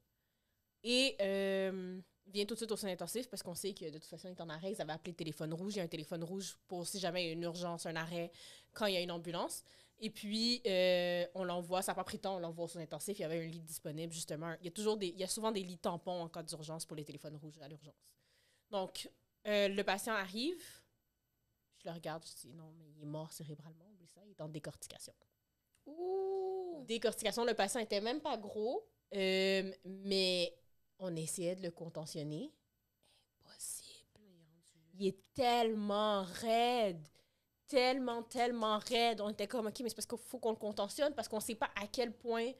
Et euh, vient tout de suite au soin intensif parce qu'on sait que de toute façon, il est en arrêt. Ils avaient appelé le téléphone rouge. Il y a un téléphone rouge pour si jamais il y a une urgence, un arrêt, quand il y a une ambulance. Et puis, euh, on l'envoie, ça n'a pas pris temps, on l'envoie au soin intensif. Il y avait un lit disponible, justement. Il y a, toujours des, il y souvent des lits tampons en cas d'urgence pour les téléphones rouges à l'urgence. Donc, le patient arrive. Je le regarde, je dis non, mais il est mort cérébralement, ça, il est en décortication. Ouh. décortication. Le patient était même pas gros, euh, mais on essayait de le contentionner. Impossible. Il est tellement raide. Tellement, tellement raide. On était comme, OK, mais c'est parce qu'il faut qu'on le contentionne parce qu'on ne sait pas à quel point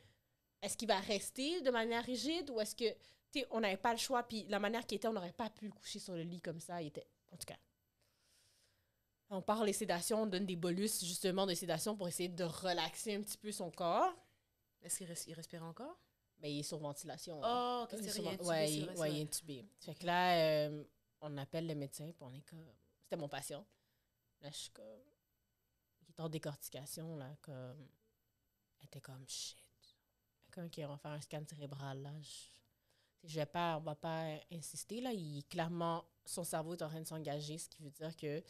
est-ce qu'il va rester de manière rigide ou est-ce que, tu on n'avait pas le choix. Puis la manière qu'il était, on n'aurait pas pu le coucher sur le lit comme ça. Il était, en tout cas, on parle des sédations, on donne des bolus justement de sédation pour essayer de relaxer un petit peu son corps. Est-ce qu'il respire encore? mais ben, il est sur ventilation. Oh, ok, c'est il, est intubé. Fait que là, euh, on appelle le médecin, puis on est comme. C'était mon patient. Là, je suis comme. Il est en décortication, là, comme. Elle était comme shit. Quelqu'un qui va faire un scan cérébral, là. Je, je vais pas, on va pas insister, là. Il, clairement, son cerveau est en train de s'engager, ce qui veut dire que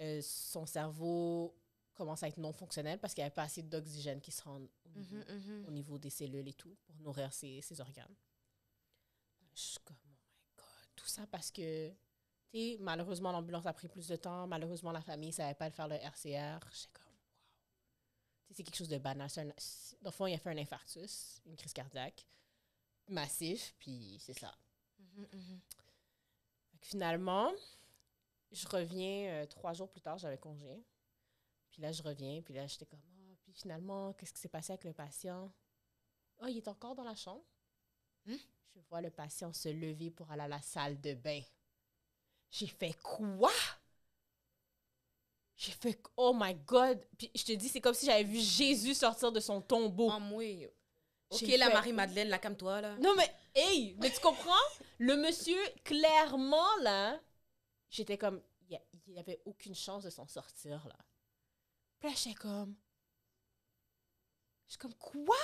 euh, son cerveau commence à être non fonctionnel parce qu'il n'y avait pas assez d'oxygène qui se rend au mhm, mhm. niveau, des cellules et tout pour nourrir ses, organes. Je suis comme, oh my God, tout ça parce que, tu sais, malheureusement, l'ambulance a pris plus de temps, malheureusement, la famille ne savait pas le faire le RCR. comme, wow. c'est quelque chose de banal. dans le fond, il a fait un infarctus, une crise cardiaque massif, puis c'est ça. Mhm, finalement, je reviens euh, trois jours plus tard, j'avais congé. Puis là, je reviens, puis là, j'étais comme, ah, puis finalement, qu'est-ce qui s'est passé avec le patient? oh, il est encore dans la chambre. Hein? Je vois le patient se lever pour aller à la salle de bain. J'ai fait quoi? J'ai fait, oh my God! Puis je te dis, c'est comme si j'avais vu Jésus sortir de son tombeau. Ah, oh, oui. Ok, la Marie-Madeleine, la calme-toi, là. Non, mais, hey! Mais tu comprends? le monsieur, clairement, là, j'étais comme, il n'y avait aucune chance de s'en sortir, là. Puis là, j'étais comme, je suis comme, quoi?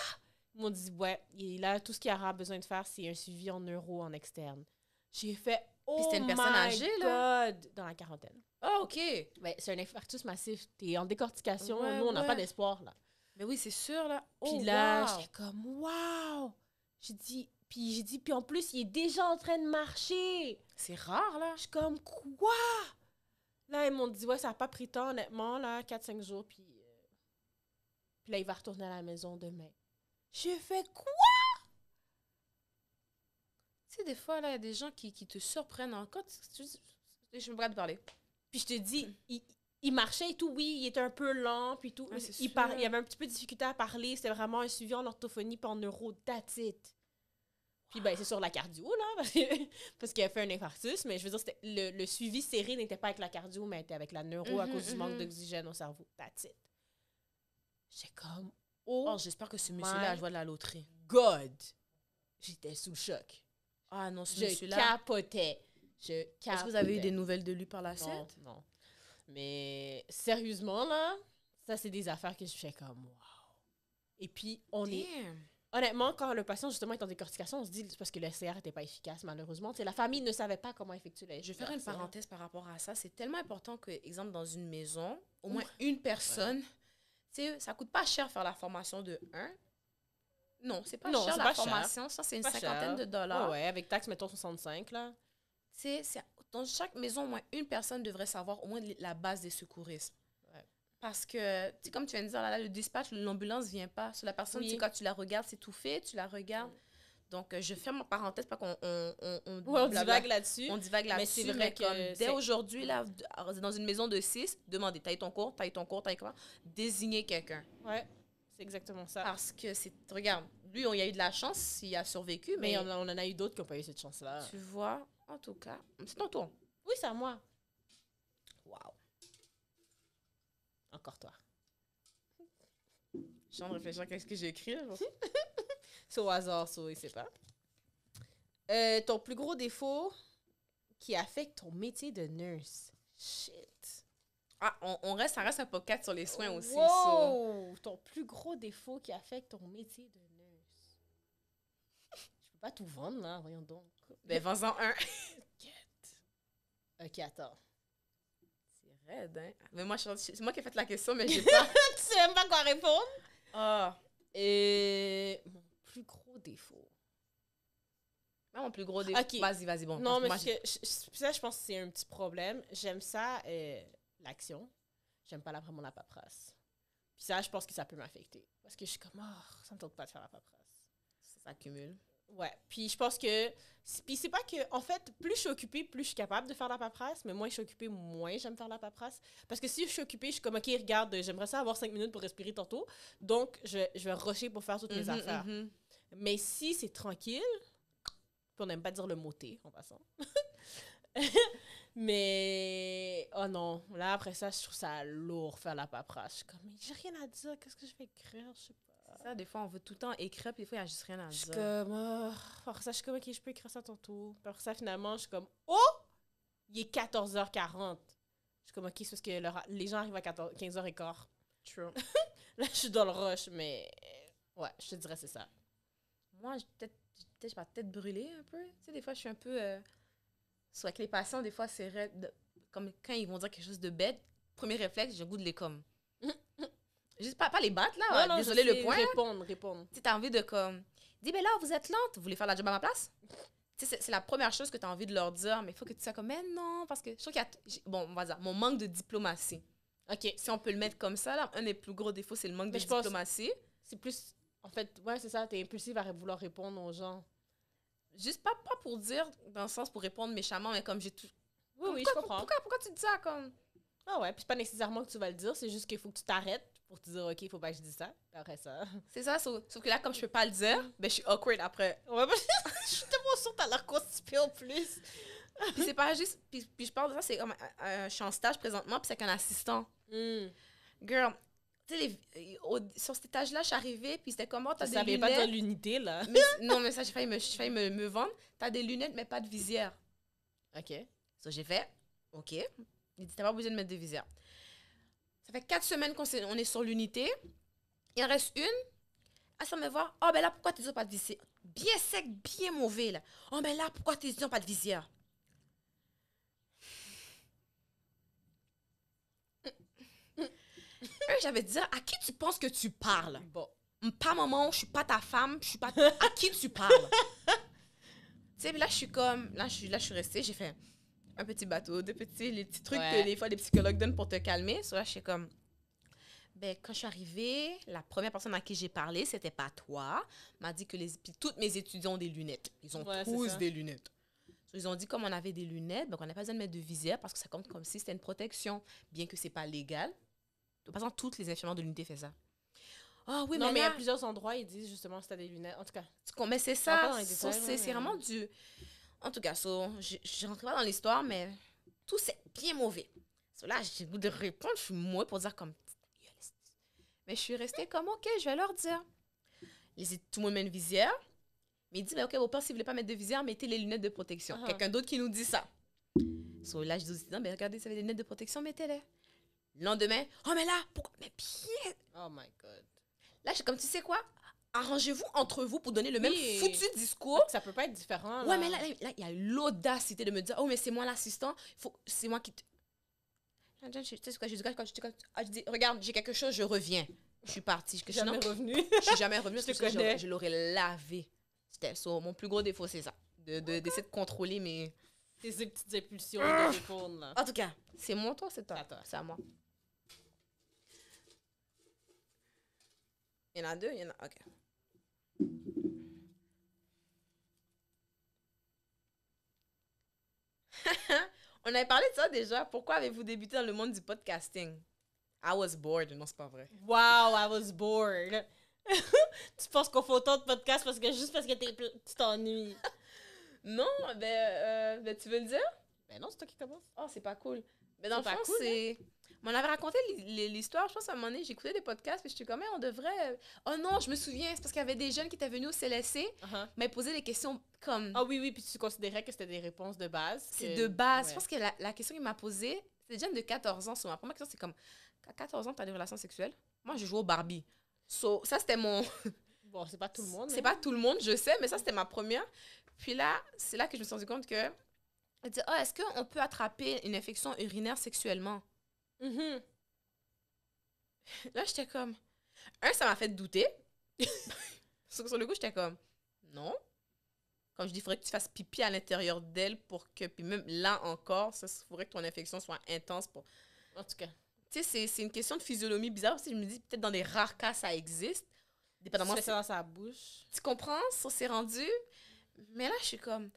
Ils m'ont dit, ouais, il a tout ce qu'il aura besoin de faire, c'est un suivi en euros en externe. J'ai fait, oh Puis c'était une oh personne âgée, là? Dans la quarantaine. Ah, OK. Ben, c'est un infarctus massif. T'es en décortication. Nous, on n'a pas d'espoir, là. Mais oui, c'est sûr, là. Puis oh, là, j'étais comme, wow! J'ai dit, puis j'ai dit, puis en plus, il est déjà en train de marcher. C'est rare, là. Je suis comme, quoi? Là, ils m'ont dit, ouais, ça n'a pas pris tant, honnêtement, là, 4-5 jours, puis... Euh, puis là, il va retourner à la maison demain. Je fais quoi? Tu sais, des fois, là, il y a des gens qui, te surprennent encore. Je me de parler. Puis je te dis, il, marchait et tout, oui, il était un peu lent, puis tout. il, avait un petit peu de difficulté à parler. C'était vraiment un suivi en orthophonie, puis en neuro, puis ben, c'est sur la cardio, là, <laughs> parce, qu'elle a fait un infarctus, mais je veux dire, le, le, suivi serré n'était pas avec la cardio, mais était avec la neuro à mhm, cause du manque mhm. d'oxygène au cerveau. That's J'ai comme, oh, oh, j'espère que ce monsieur-là joue de la loterie. God! J'étais sous choc. Ah non, ce monsieur-là. Je capotais. Je capotais. Est-ce que vous avez eu des nouvelles de lui par la suite? Non, non. Mais sérieusement, là, ça, c'est des affaires que je fais comme, wow. Et puis, on est honnêtement, quand le patient justement est en décortication, on se dit parce que le SCR n'était pas efficace, malheureusement. la famille ne savait pas comment effectuer la Je vais faire une parenthèse par rapport à ça. C'est tellement important que, exemple, dans une maison, au moins une personne, Ça ça coûte pas cher faire la formation de un. Non, c'est pas cher la pas formation. Cher. Ça, c'est une cinquantaine de dollars. ouais, avec taxe, mettons 65, là. dans chaque maison, au moins une personne devrait savoir au moins la base des secouristes. Parce que, tu comme tu viens de dire, là, le dispatch, l'ambulance vient pas. Sur la personne, oui. quand tu la regardes, c'est tout fait, tu la regardes. Donc, euh, je ferme en parenthèse pas qu'on on, on, divague là-dessus. On divague là-dessus. Mais c'est vrai que dès aujourd'hui, là, dans une maison de 6, demandez, t'as eu ton cours, t'as eu ton cours, t'as eu comment? Désigner quelqu'un. Ouais, c'est exactement ça. Parce que c'est. Regarde, lui, il y a eu de la chance, il a survécu, mais. mais on, en a eu d'autres qui n'ont pas eu cette chance-là. Tu vois, en tout cas, c'est ton tour. Oui, c'est à moi. Encore toi. Je suis en réfléchir qu'est-ce que j'ai écrit, <laughs> c'est au hasard, ça, il sait pas. Euh, ton plus gros défaut qui affecte ton métier de nurse. Shit. Ah, on, reste, ça reste un quatre sur les soins aussi, wow! Ton plus gros défaut qui affecte ton métier de nurse. <laughs> Je peux pas tout vendre, là, voyons donc. Mais ben, vends-en un. <laughs> Quatre. Ok, attends. Hein. Mais moi, c'est moi qui ai fait la question, mais j'ai pas. <laughs> tu sais même pas quoi répondre? Ah. Et. Mon plus gros défaut. mon plus gros défaut. Vas-y, vas-y, bon. Non, mais que je, ça, je pense que c'est un petit problème. J'aime ça, l'action. Euh, l'action. J'aime pas la, vraiment la paperasse. Puis ça, je pense que ça peut m'affecter. Parce que je suis comme, oh, ça me tente pas de faire la paperasse. Ça s'accumule. Ouais. Puis je pense que. Puis c'est pas que. En fait, plus je suis occupée, plus je suis capable de faire la paperasse, mais moins je suis occupée, moins j'aime faire la paperasse. Parce que si je suis occupée, je suis comme, OK, regarde, j'aimerais ça avoir cinq minutes pour respirer tantôt. Donc, je, vais rusher pour faire toutes mes mhm, affaires. Mhm. Mais si c'est tranquille, puis on n'aime pas dire le mot T en passant. <laughs> mais. Oh non. Là, après ça, je trouve ça lourd faire la paperasse. Je suis comme, j'ai rien à dire, qu'est-ce que je vais écrire, je sais pas ça, des fois, on veut tout le temps écrire, puis des fois, il n'y a juste rien à dire. Je suis comme, par oh, ça, je suis comme, ok, je peux écrire ça tantôt. Par ça, finalement, je suis comme, oh, il est 14h40. Je suis comme, ok, c'est parce que les gens arrivent à 14, 15h15. True. <laughs> Là, je suis dans le rush, mais ouais, je te dirais, c'est ça. Moi, je peut-être, je tête brûlée un peu. Tu sais, des fois, je suis un peu. Euh, soit que les patients, des fois, c'est. Comme quand ils vont dire quelque chose de bête, premier réflexe, je goût de les comme. Juste pas, pas les battre, là. Non, Désolé, le point. Répondre, répondre. Tu as envie de comme. Dis, ben là, vous êtes lente, vous voulez faire la job à ma place? c'est la première chose que tu as envie de leur dire, mais il faut que tu sois comme, mais ben non, parce que je trouve qu'il y a. Bon, on va mon manque de diplomatie. OK. Si on peut le mettre comme ça, là, un des plus gros défauts, c'est le manque de diplomatie. C'est plus. En fait, ouais, c'est ça, tu es impulsive à vouloir répondre aux gens. Juste pas, pas pour dire, dans le sens pour répondre méchamment, mais comme j'ai tout. Oui, oui, je comprends. pourquoi, pourquoi tu dis ça comme. Ah ouais, puis c'est pas nécessairement que tu vas le dire, c'est juste qu'il faut que tu t'arrêtes pour te dire, OK, il faut pas que je dise ça. Après ça. <laughs> C'est ça, sauf, que là, comme je peux pas le dire, mm. ben, je suis awkward après. <laughs> je suis tellement sûre que t'as l'air constipée en plus. <laughs> puis c'est pas juste. Puis, je parle de ça, c'est comme. Euh, euh, je suis en stage présentement, puis c'est qu'un assistant. Mm. Girl. Tu sais, sur cet étage-là, je suis arrivée, puis c'était comment? T'as des lunettes. pas dans l'unité, là. non, mais ça, j'ai failli me, failli me, me vendre. T'as des lunettes, mais pas de visière. OK. Ça, j'ai fait. OK. Il dit, t'as pas besoin de mettre de visière. Ça fait quatre semaines qu'on est, on est sur l'unité. Il en reste une. Elle ah, s'en me voir. Oh, ben là, pourquoi tu n'as pas de visière? Bien sec, bien mauvais, là. Oh, ben là, pourquoi tu disons pas de visière? Hum, hum, hum. j'avais dit, à qui tu penses que tu parles? Bon. Pas maman, je suis pas ta femme, je suis pas. à qui tu parles? <laughs> tu sais, là, je suis comme. Là, je là, je suis restée, j'ai fait un petit bateau, des petits, les petits trucs que des fois les psychologues donnent pour te calmer. Soit comme, ben, quand je suis arrivée, la première personne à qui j'ai parlé, c'était pas toi, m'a dit que les, toutes mes étudiants ont des lunettes. Ils ont tous des lunettes. ils ont dit, comme on avait des lunettes, donc ben, on n'a pas besoin de mettre de visière parce que ça compte comme si c'était une protection, bien que c'est pas légal. de par exemple, toutes les infirmières de l'unité font ça. Ah oui, non, mais à plusieurs endroits, ils disent justement si as des lunettes. En tout cas. Mais c'est ça. C'est vraiment du en tout cas, so, je ne rentre pas dans l'histoire, mais tout c'est bien mauvais. So, là, j'ai le goût de répondre, je suis moi pour dire comme. Mais je suis restée comme, OK, je vais leur dire. Ils tout le monde met une visière. Mais ils dit, mais OK, vos parents, si vous voulez pas mettre de visière, mettez les lunettes de protection. Ah. Quelqu'un d'autre qui nous dit ça. So, là, je dis, mais regardez, ça fait des lunettes de protection, mettez-les. Lendemain, oh, mais là, pourquoi? Mais pied! Oh my God. Là, je suis comme, tu sais quoi? arrangez-vous entre vous pour donner le même foutu discours. Ça peut pas être différent. Là. Ouais, mais là, il y a l'audacité de me dire Oh, mais c'est moi l'assistant, faut... c'est moi qui. Ah, tu sais ce que je dis quand ah, je dis Regarde, j'ai quelque chose, je reviens. Je suis partie. Je suis jamais revenue. <laughs> Je suis jamais revenue parce que je, l'aurais lavé. C'était mon plus gros défaut, c'est ça. D'essayer de, de, de contrôler mes. Tes petites impulsions ah. là. En tout cas, c'est mon tour, c'est toi. C'est à moi. Il y en a deux, il y en a. Ok. <laughs> On avait parlé de ça déjà. Pourquoi avez-vous débuté dans le monde du podcasting? I was bored. Non, c'est pas vrai. Wow, I was bored. <laughs> tu penses qu'on fait autant de podcasts parce que juste parce que tu t'ennuies. <laughs> non, ben, euh, ben, tu veux le dire? Ben non, c'est toi qui commence. Oh, c'est pas cool. Mais ben, dans hein? c'est cool, on avait raconté l'histoire. Je pense à un moment donné, j'écoutais des podcasts, puis suis comme, mais on devrait. Oh non, je me souviens, c'est parce qu'il y avait des jeunes qui étaient venus au CLSC, uh-huh. mais posaient des questions comme. Ah oui, oui, puis tu considérais que c'était des réponses de base. C'est de base. Je pense que la, question qu'il m'a posée, c'est des jeunes de 14 ans. ma première question, c'est comme, à 14 ans, tu as des relations sexuelles Moi, je joue au Barbie. ça, c'était mon. <laughs> bon, c'est pas tout le monde. C'est pas tout le monde, je sais, mais ça, c'était ma première. Puis là, c'est là que je me suis rendu compte que. oh, est-ce qu'on peut attraper une infection urinaire sexuellement Mm-hmm. Là, j'étais comme. Un, ça m'a fait douter. <laughs> sur le coup, j'étais comme. Non. Comme je dis, il faudrait que tu fasses pipi à l'intérieur d'elle pour que. Puis même là encore, ça, il faudrait que ton infection soit intense pour. En tout cas. Tu sais, c'est une question de physionomie bizarre. aussi. je me dis, peut-être dans des rares cas, ça existe. Dépendamment. Tu ça dans sa bouche. Tu comprends? Ça s'est rendu. Mais là, je suis comme.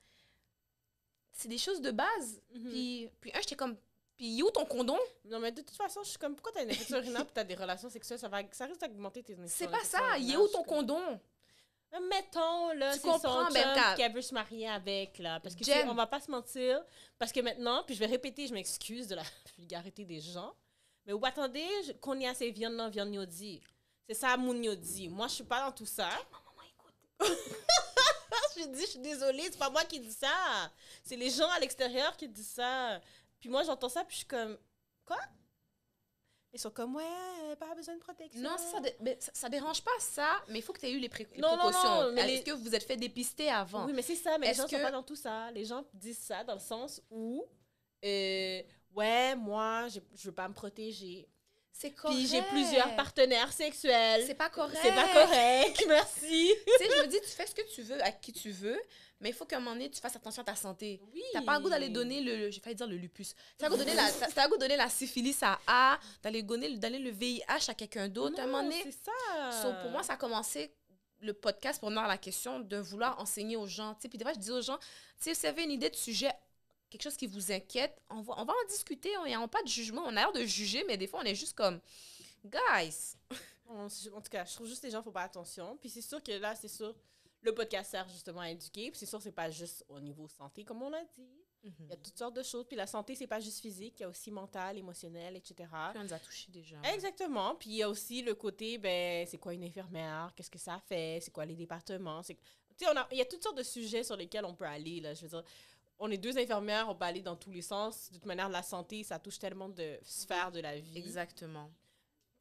C'est des choses de base. Mm-hmm. puis, puis, un, j'étais comme puis où ton condom? Non, mais de toute façon, je suis comme, pourquoi t'as une infection urinaire et t'as des relations sexuelles? Ça, va, ça risque d'augmenter tes infections. C'est pas ça. Il est où ton condom? Euh, mettons, là, c'est son chum qui qu'elle veut se marier avec, là. Parce que, on va pas se mentir. Parce que maintenant, puis je vais répéter, je m'excuse de la <laughs> vulgarité des gens. Mais ou attendez, qu'on y a ces viandes, non, viande yodi. C'est ça, mon yodi. Moi, je suis pas dans tout ça. Maman, écoute. <laughs> je dis, je suis désolée, c'est pas moi qui dis ça. C'est les gens à l'extérieur qui disent ça. Puis moi, j'entends ça, puis je suis comme, quoi? Ils sont comme, ouais, pas besoin de protection. Non, ça, mais ça, dérange pas ça, mais il faut que tu aies eu les, pré non, précautions. Non, non, Est-ce que vous vous êtes fait dépister avant? Oui, mais c'est ça, mais les gens ne sont pas dans tout ça. Les gens disent ça dans le sens où, euh, ouais, moi, je ne veux pas me protéger. C'est correct. Puis j'ai plusieurs partenaires sexuels. C'est pas correct. C'est pas correct, <laughs> merci. tu sais, je me dis, tu fais ce que tu veux à qui tu veux, mais il faut qu'à un moment donné, tu fasses attention à ta santé. Oui. T'as pas le goût d'aller donner le. J'ai failli dire le lupus. T'as pas le goût de donner la syphilis à A, d'aller donner, donner le VIH à quelqu'un d'autre. un moment donné. C'est ça. pour moi, ça a commencé le podcast pour à la question de vouloir enseigner aux gens. Puis des fois, je dis aux gens, si vous avez une idée de sujet, quelque chose qui vous inquiète, on va, on va en discuter. On n'a pas de jugement. On a l'air de juger, mais des fois, on est juste comme, guys. En, tout cas, je trouve juste les gens font pas attention. Puis c'est sûr que là, c'est sûr, le podcast sert justement à éduquer. Puis c'est sûr, c'est pas juste au niveau santé, comme on l'a dit. Mhm. Il y a toutes sortes de choses. Puis la santé, c'est pas juste physique, il y a aussi mental, émotionnel, etc. Puis on nous a touchés déjà. Hein. Exactement. Puis il y a aussi le côté, ben, c'est quoi une infirmière, qu'est-ce que ça fait, c'est quoi les départements. Tu il y a toutes sortes de sujets sur lesquels on peut aller. Là. Je veux dire, on est deux infirmières, on peut aller dans tous les sens. De toute manière, la santé, ça touche tellement de sphères de la vie. Exactement.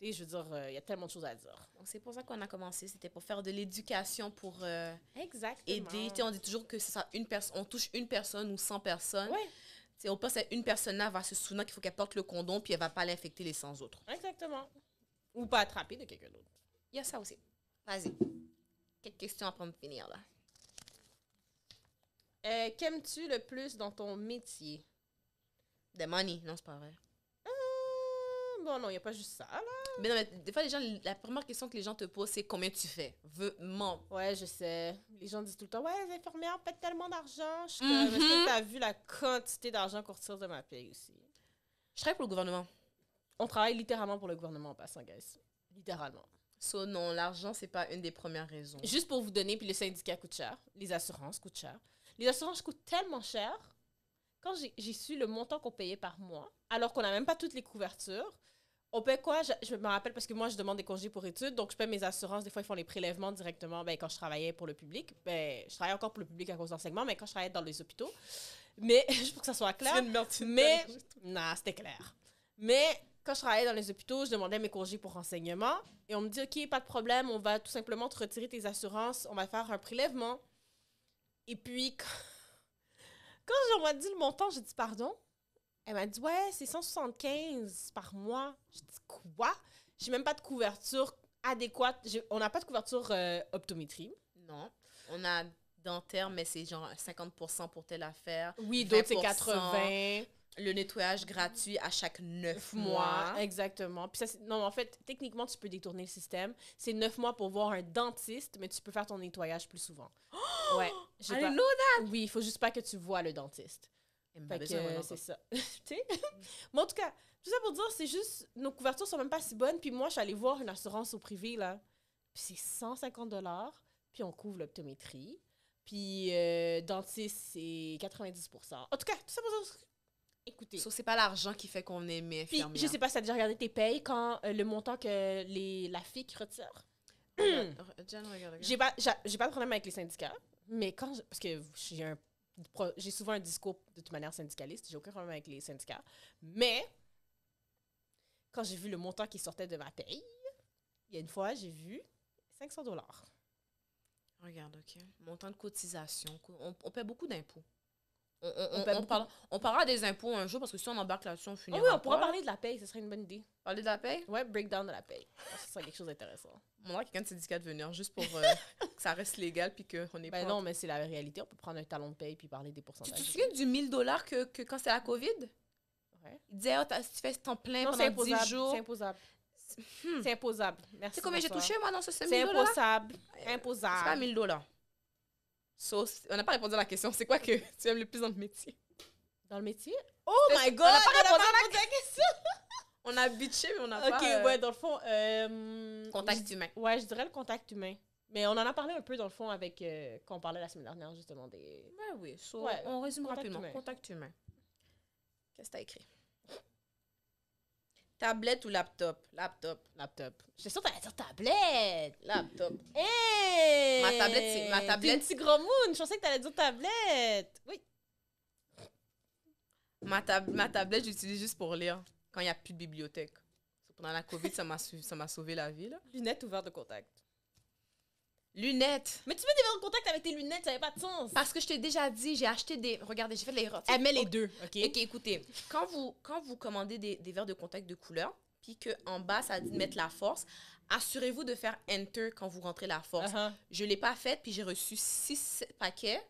Et je veux dire, il euh, y a tellement de choses à dire. c'est pour ça qu'on a commencé. C'était pour faire de l'éducation, pour euh, Exactement. aider. on dit toujours que ça, une on touche une personne ou 100 personnes. Ouais. on pense à une personne, là va se souvenir qu'il faut qu'elle porte le condom, puis elle va pas l'infecter les 100 autres. Exactement. Ou pas attraper de quelqu'un d'autre. Il y a ça aussi. Vas-y. Quelques questions après me finir, là. Euh, qu'aimes-tu le plus dans ton métier? The money. Non, c'est pas vrai. Euh, bon, non, il n'y a pas juste ça, là. Mais non, mais des fois, les gens, la première question que les gens te posent, c'est combien tu fais? Veux, Ouais, je sais. Les gens disent tout le temps, ouais, les infirmières pètent tellement d'argent. Je mhm. t'ai vu la quantité d'argent qu'on retire de ma paye aussi? Je travaille pour le gouvernement. On travaille littéralement pour le gouvernement en passant, guys. Littéralement. So, non, l'argent, c'est pas une des premières raisons. Juste pour vous donner, puis le syndicat coûte cher, les assurances coûtent cher. Les assurances coûtent tellement cher. Quand j'ai su le montant qu'on payait par mois, alors qu'on n'a même pas toutes les couvertures, on paye quoi? Je, me rappelle parce que moi, je demande des congés pour études, donc je paye mes assurances. Des fois, ils font les prélèvements directement. Ben, quand je travaillais pour le public, ben, je travaillais encore pour le public à cause d'enseignement, mais quand je travaillais dans les hôpitaux, mais <laughs> je pour que ça soit clair. mais, non, c'était clair. Mais quand je travaillais dans les hôpitaux, je demandais mes congés pour renseignement et on me dit OK, pas de problème, on va tout simplement te retirer tes assurances, on va faire un prélèvement et puis, <laughs> quand, je dit le montant, j'ai dit pardon. Elle m'a dit ouais, c'est 175 par mois. J'ai dit quoi J'ai même pas de couverture adéquate. On n'a pas de couverture euh, optométrie. Non. On a dentaire, mais c'est genre 50% pour telle affaire. Oui, d'autres c'est 80 le nettoyage gratuit à chaque neuf mois. Exactement. Puis ça, non, en fait, techniquement, tu peux détourner le système. C'est neuf mois pour voir un dentiste, mais tu peux faire ton nettoyage plus souvent. Oh! Ouais. Oui, il faut juste pas que tu vois le dentiste. c'est ça. <laughs> mais en tout cas, tout ça pour dire, c'est juste, nos couvertures sont même pas si bonnes. Puis moi, je suis allée voir une assurance au privé, là. Puis c'est 150 dollars. Puis on couvre l'optométrie. Puis euh, dentiste, c'est 90 En tout cas, tout ça pour dire Écoutez. c'est pas l'argent qui fait qu'on aime Puis, je sais pas si t'as déjà regardé tes payes quand euh, le montant que les, la fille retire. Je <clears throat> J'ai pas, pas de problème avec les syndicats, mais quand. parce que j'ai j'ai souvent un discours de toute manière syndicaliste, j'ai aucun problème avec les syndicats, mais quand j'ai vu le montant qui sortait de ma paye, il y a une fois, j'ai vu 500 dollars. Regarde, OK. Montant de cotisation. On, on paie beaucoup d'impôts. Euh, euh, on, euh, on, on, parlera des impôts un jour parce que si on embarque là-dessus, on ah finira oui, on pourra parler de la paye, ce serait une bonne idée. Parler de la paye Ouais, breakdown de la paye. Ce ah, serait quelque chose d'intéressant. On aura quelqu'un de syndicat de venir juste pour <laughs> que ça reste légal puis qu'on est ben pas. non, mais c'est la réalité. On peut prendre un talon de paye puis parler des pourcentages. Tu te souviens du 1000 dollars que, que, quand c'est la COVID Ouais. Il disait, oh, tu fais ton plein non, pendant 10 jours. C'est imposable. Hmm. C'est imposable. Merci. C'est combien j'ai touché moi dans ce 1000 dollars C'est imposable. Imposable. C'est pas 1000 dollars. So, on n'a pas répondu à la question. C'est quoi que <laughs> tu aimes le plus dans le métier? Dans le métier? Oh my God! On n'a pas, répondu à la question! <laughs> on a bitché, mais on n'a pas... OK, euh, ouais, dans le fond... Euh, contact humain. Ouais, je dirais le contact humain. Mais on en a parlé un peu, dans le fond, avec... Euh, quand on parlait la semaine dernière, justement, des... Ouais, oui. So, on résume rapidement. Contact humain. Qu'est-ce que t'as écrit? Tablette ou laptop? Laptop. Laptop. Je suis sûre que allais dire tablette. Laptop. Ma tablette, c'est ma tablette. Petit gros monde. Je pensais que allais dire tablette. Oui. Ma, ma tablette, j'utilise juste pour lire quand il n'y a plus de bibliothèque. Pendant la COVID, ça m'a sauvé la vie. Là. Lunettes ouvertes de contact. Lunettes. Mais tu verres de contact avec tes lunettes, ça n'avait pas de sens. Parce que je t'ai déjà dit, j'ai acheté des. Regardez, j'ai fait les Elle met les deux, ok. écoutez, quand vous, quand vous commandez des, des verres de contact de couleur, puis qu'en bas, ça dit mettre la force, assurez-vous de faire Enter quand vous rentrez la force. Uh-huh. Je ne l'ai pas faite, puis j'ai reçu six paquets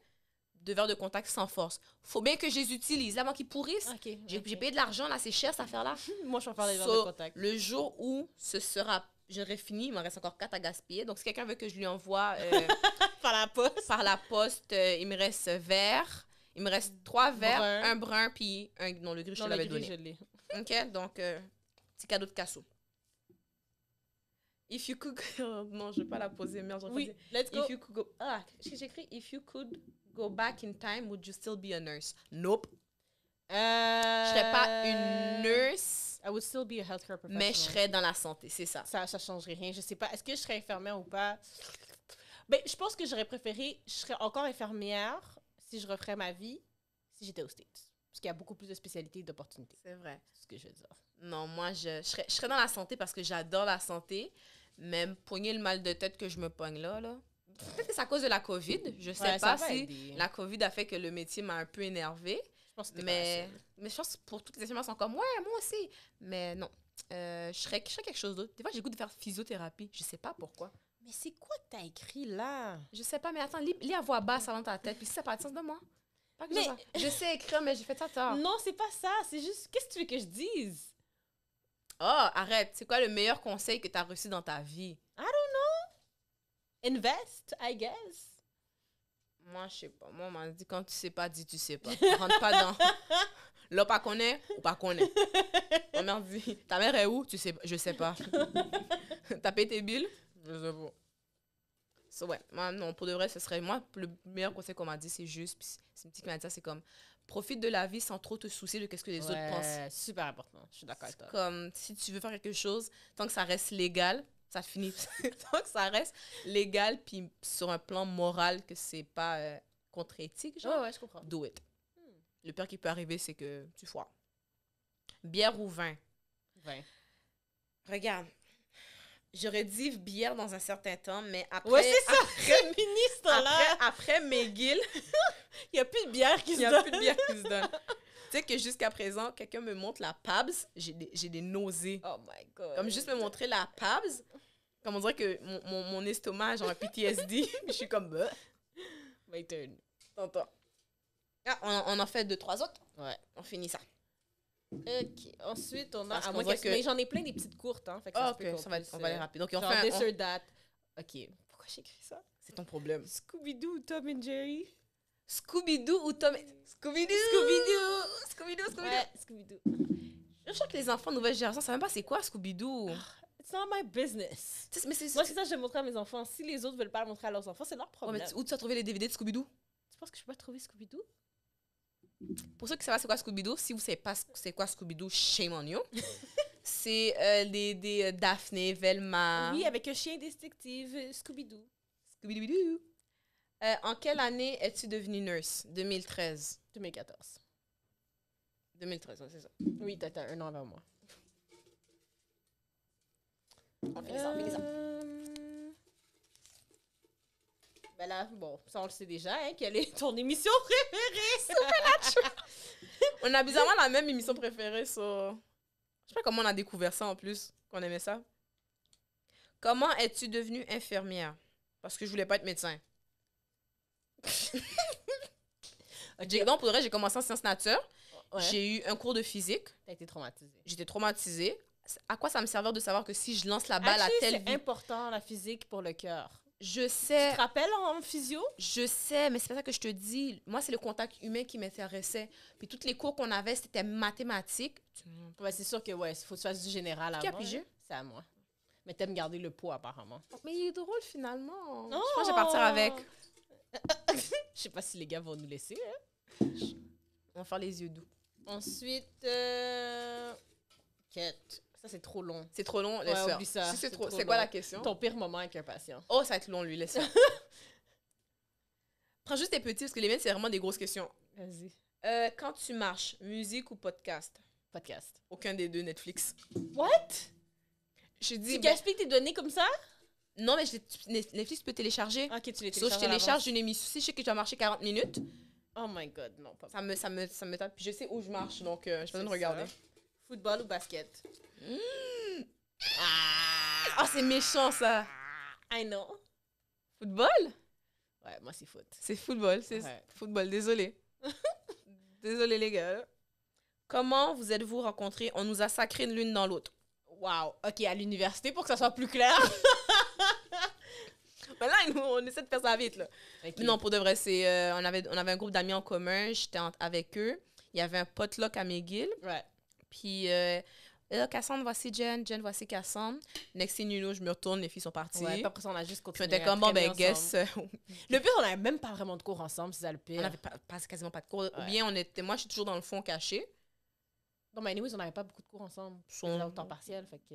de verres de contact sans force. Faut bien que je les utilise. Là, avant qu'ils pourrissent, j'ai payé de l'argent, là, c'est cher cette affaire-là. <laughs> Moi, je vais faire des verres de contact. Le jour où ce sera j'aurais fini, il m'en reste encore quatre à gaspiller. Donc, si quelqu'un veut que je lui envoie euh, <laughs> par la poste, par la poste euh, il me reste vert, il me reste trois verts, brun. un brun, puis un. Non, le gris, je l'avais donné. <laughs> ok, donc, euh, petit cadeau de cassou. If you could. <laughs> Oh, non, je vais pas la poser, merde, j'en Oui, poser. let's go. If you could Ah, j'ai écrit If you could go back in time, would you still be a nurse? Nope. Euh... Je serais pas une euh, nurse. I would still be a healthcare Mais je serais dans la santé, c'est ça. Ça, ça changerait rien. Je sais pas. Est-ce que je serais infirmière ou pas? Ben, je pense que j'aurais préféré, je serais encore infirmière si je referais ma vie si j'étais aux States. Parce qu'il y a beaucoup plus de spécialités et d'opportunités. C'est vrai. C'est ce que je veux dire. Non, moi, je, je, serais, dans la santé parce que j'adore la santé. Même pogner le mal de tête que je me poigne là, là. Peut-être que c'est à cause de la COVID. Je sais pas si la COVID a fait que le métier m'a un peu énervée mais, mais je pense pour toutes les infirmières sont comme, ouais, moi aussi. Mais non, euh, je, serais, quelque chose d'autre. Des fois, j'ai goût de faire physiothérapie. Je sais pas pourquoi. Mais c'est quoi que t'as écrit là? Je sais pas, mais attends, lis, à voix basse avant ta tête. Puis si ça n'a pas de sens, de moi mais... je, sais écrire, mais j'ai fait ça tard. Non, c'est pas ça. C'est juste, qu'est-ce que tu veux que je dise? Oh, arrête. C'est quoi le meilleur conseil que tu as reçu dans ta vie? I don't know. Invest, I guess. Moi, je sais pas. Moi, on m'a dit quand tu sais pas, dis tu sais pas. Rentre pas dans. Là, <laughs> pas est ou pas qu'on est. m'a dit ta mère est où Tu sais, je sais pas. <laughs> T'as payé tes billes Je sais pas. ouais, non, pour de vrai, ce serait. Moi, le meilleur conseil qu'on m'a dit, c'est juste. c'est une petite qui m'a dit c'est comme profite de la vie sans trop te soucier de ce que les autres pensent. Super important, je suis d'accord avec toi. Comme si tu veux faire quelque chose, tant que ça reste légal, ça finit. <laughs> Donc, ça reste légal, puis sur un plan moral, que c'est pas euh, contre-éthique, genre. Ouais, je comprends. Do it. Hmm. Le pire qui peut arriver, c'est que tu foires. Bière ou vin? Vin. Regarde. J'aurais dit bière dans un certain temps, mais après. Ouais, c'est ça, après, <laughs> ministre, là! Après, Megill <laughs> il n'y a plus de bière qui se donne. Il n'y a plus de bière qui se donne tu sais que jusqu'à présent, quelqu'un me montre la PABS, j'ai des, des nausées. Oh my God. Comme juste me montrer la PABS, comme on dirait que mon, mon, mon estomac, genre un PTSD, <laughs> je suis comme... Bah. My turn. T'entends. Ah, on, on, en fait deux, trois autres. Ouais. On finit ça. Ok. Ensuite, on a... ah moi que... Mais j'en ai plein des petites courtes, hein. Fait que ça, va, on va aller euh, rapide. Donc, on fait un... On... Ok. Pourquoi j'écris ça? C'est ton problème. Scooby-Doo, Tom et Jerry. Scooby-Doo ou Tom Scooby-Doo Scooby-Doo Scooby-Doo Scooby-Doo Scooby-Doo. Je crois que les enfants de nouvelle génération ne savent même pas c'est quoi Scooby-Doo. Ah, it's not my business. Moi, c'est ça que je vais montrer à mes enfants. Si les autres ne veulent pas le montrer à leurs enfants, c'est leur problème. où tu as trouvé les DVD de Scooby-Doo Tu penses que je peux pas trouver Scooby-Doo Pour ceux qui savent pas c'est quoi Scooby-Doo, si vous ne savez pas c'est quoi Scooby-Doo, shame on you. <laughs> c'est euh, les des, euh, des Velma. Oui, avec un chien détective, euh, Scooby-Doo. Scooby-Doo. Euh, en quelle année es-tu devenue nurse? 2013. 2014. 2013, oui, c'est ça. Oui, t'as un an avant moi. On euh, ben là, bon, ça on le sait déjà, hein, quelle est ton émission préférée? <laughs> on a bizarrement la même émission préférée, ça. Je sais pas comment on a découvert ça en plus, qu'on aimait ça. Comment es-tu devenue infirmière? Parce que je voulais pas être médecin non, <laughs> pour vrai j'ai commencé en sciences nature. J'ai eu un cours de physique. T'as été traumatisée. J'étais traumatisée. À quoi ça me servait de savoir que si je lance la balle à telle vie... c'est important, la physique, pour le cœur. Je sais. Tu te rappelles en physio? Je sais, mais c'est pas ça que je te dis. Moi, c'est le contact humain qui m'intéressait. Puis toutes les cours qu'on avait, c'était mathématiques. c'est sûr que, ouais, il faut que tu fasses du général à moi. Hein. C'est à moi. Mais t'aimes garder le poids, apparemment. Mais il est drôle, finalement. Je pense que je vais partir avec. <laughs> Je sais pas si les gars vont nous laisser. Hein. On va faire les yeux doux. Ensuite, euh, quête. Ça, c'est trop long. C'est trop long, laisse ouais, ça. c'est trop, c'est quoi la question? Ton pire moment avec un patient. Oh, ça va être long, lui, laisse <laughs> Prends juste tes petits, parce que les miennes, c'est vraiment des grosses questions. Vas-y. Euh, quand tu marches, musique ou podcast? Podcast. Aucun des deux, Netflix. What? Je dis. Tu ben gaspilles tes données comme ça? Non, mais Netflix, peut télécharger. Ok, tu les télécharges. je télécharge une émission. Si je sais que tu vas marcher 40 minutes. Oh my god, non, pas. Ça me, ça me, ça me tape. Puis je sais où je marche, donc euh, je peux de regarder. Football ou basket? Hmm. Ah, oh, c'est méchant ça! I know. Football? Ouais, moi c'est foot. C'est football, c'est football, désolé. <laughs> désolé les gars. Comment vous êtes-vous rencontrés? On nous a sacré l'une dans l'autre. Wow, ok, à l'université pour que ça soit plus clair. <laughs> Mais ben là, on essaie de faire ça vite. Là. non, pour de vrai, c'est, euh, on, avait, on avait un groupe d'amis en commun. J'étais avec eux. Il y avait un potluck à McGill. Right. Puis, euh, euh, Cassandre, voici Jen. Jen, voici Cassandre. Next thing you je me retourne, les filles sont parties. après ça, on a juste continué. Puis on était comme, bon, ben, guess. Euh, <laughs> le pire, on n'avait même pas vraiment de cours ensemble, c'est ça le pire. On n'avait pas, quasiment pas de cours. Ou bien, on était, moi, je suis toujours dans le fond caché. Non, mais anyways, on n'avait pas beaucoup de cours ensemble. Son... Là, au temps partiel, fait que...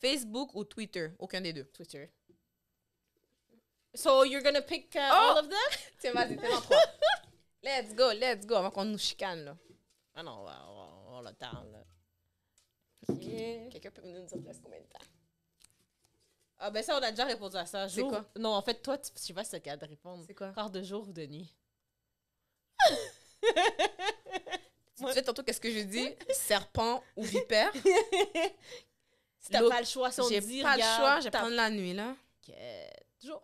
Facebook ou Twitter Aucun des deux. Twitter. So you're gonna pick uh, oh! all of them? <laughs> Tiens, vas-y, t'es en trois. <laughs> Let's go, let's go, avant qu'on nous chicane, là. Ah non, on, va, a le temps, là. Okay. Quelqu'un peut nous dire presque combien de temps? Ah ben ça, on a déjà répondu à ça. C'est quoi? Non, en fait, toi, tu, je sais pas si t'as de répondre. C'est quoi? Quart de jour ou de nuit? <laughs> tu sais tantôt qu'est-ce que je dis? Serpent ou vipère? si t'as pas le choix, si on dit... J'ai pas le choix, je vais prendre la nuit, là. Ok, jour?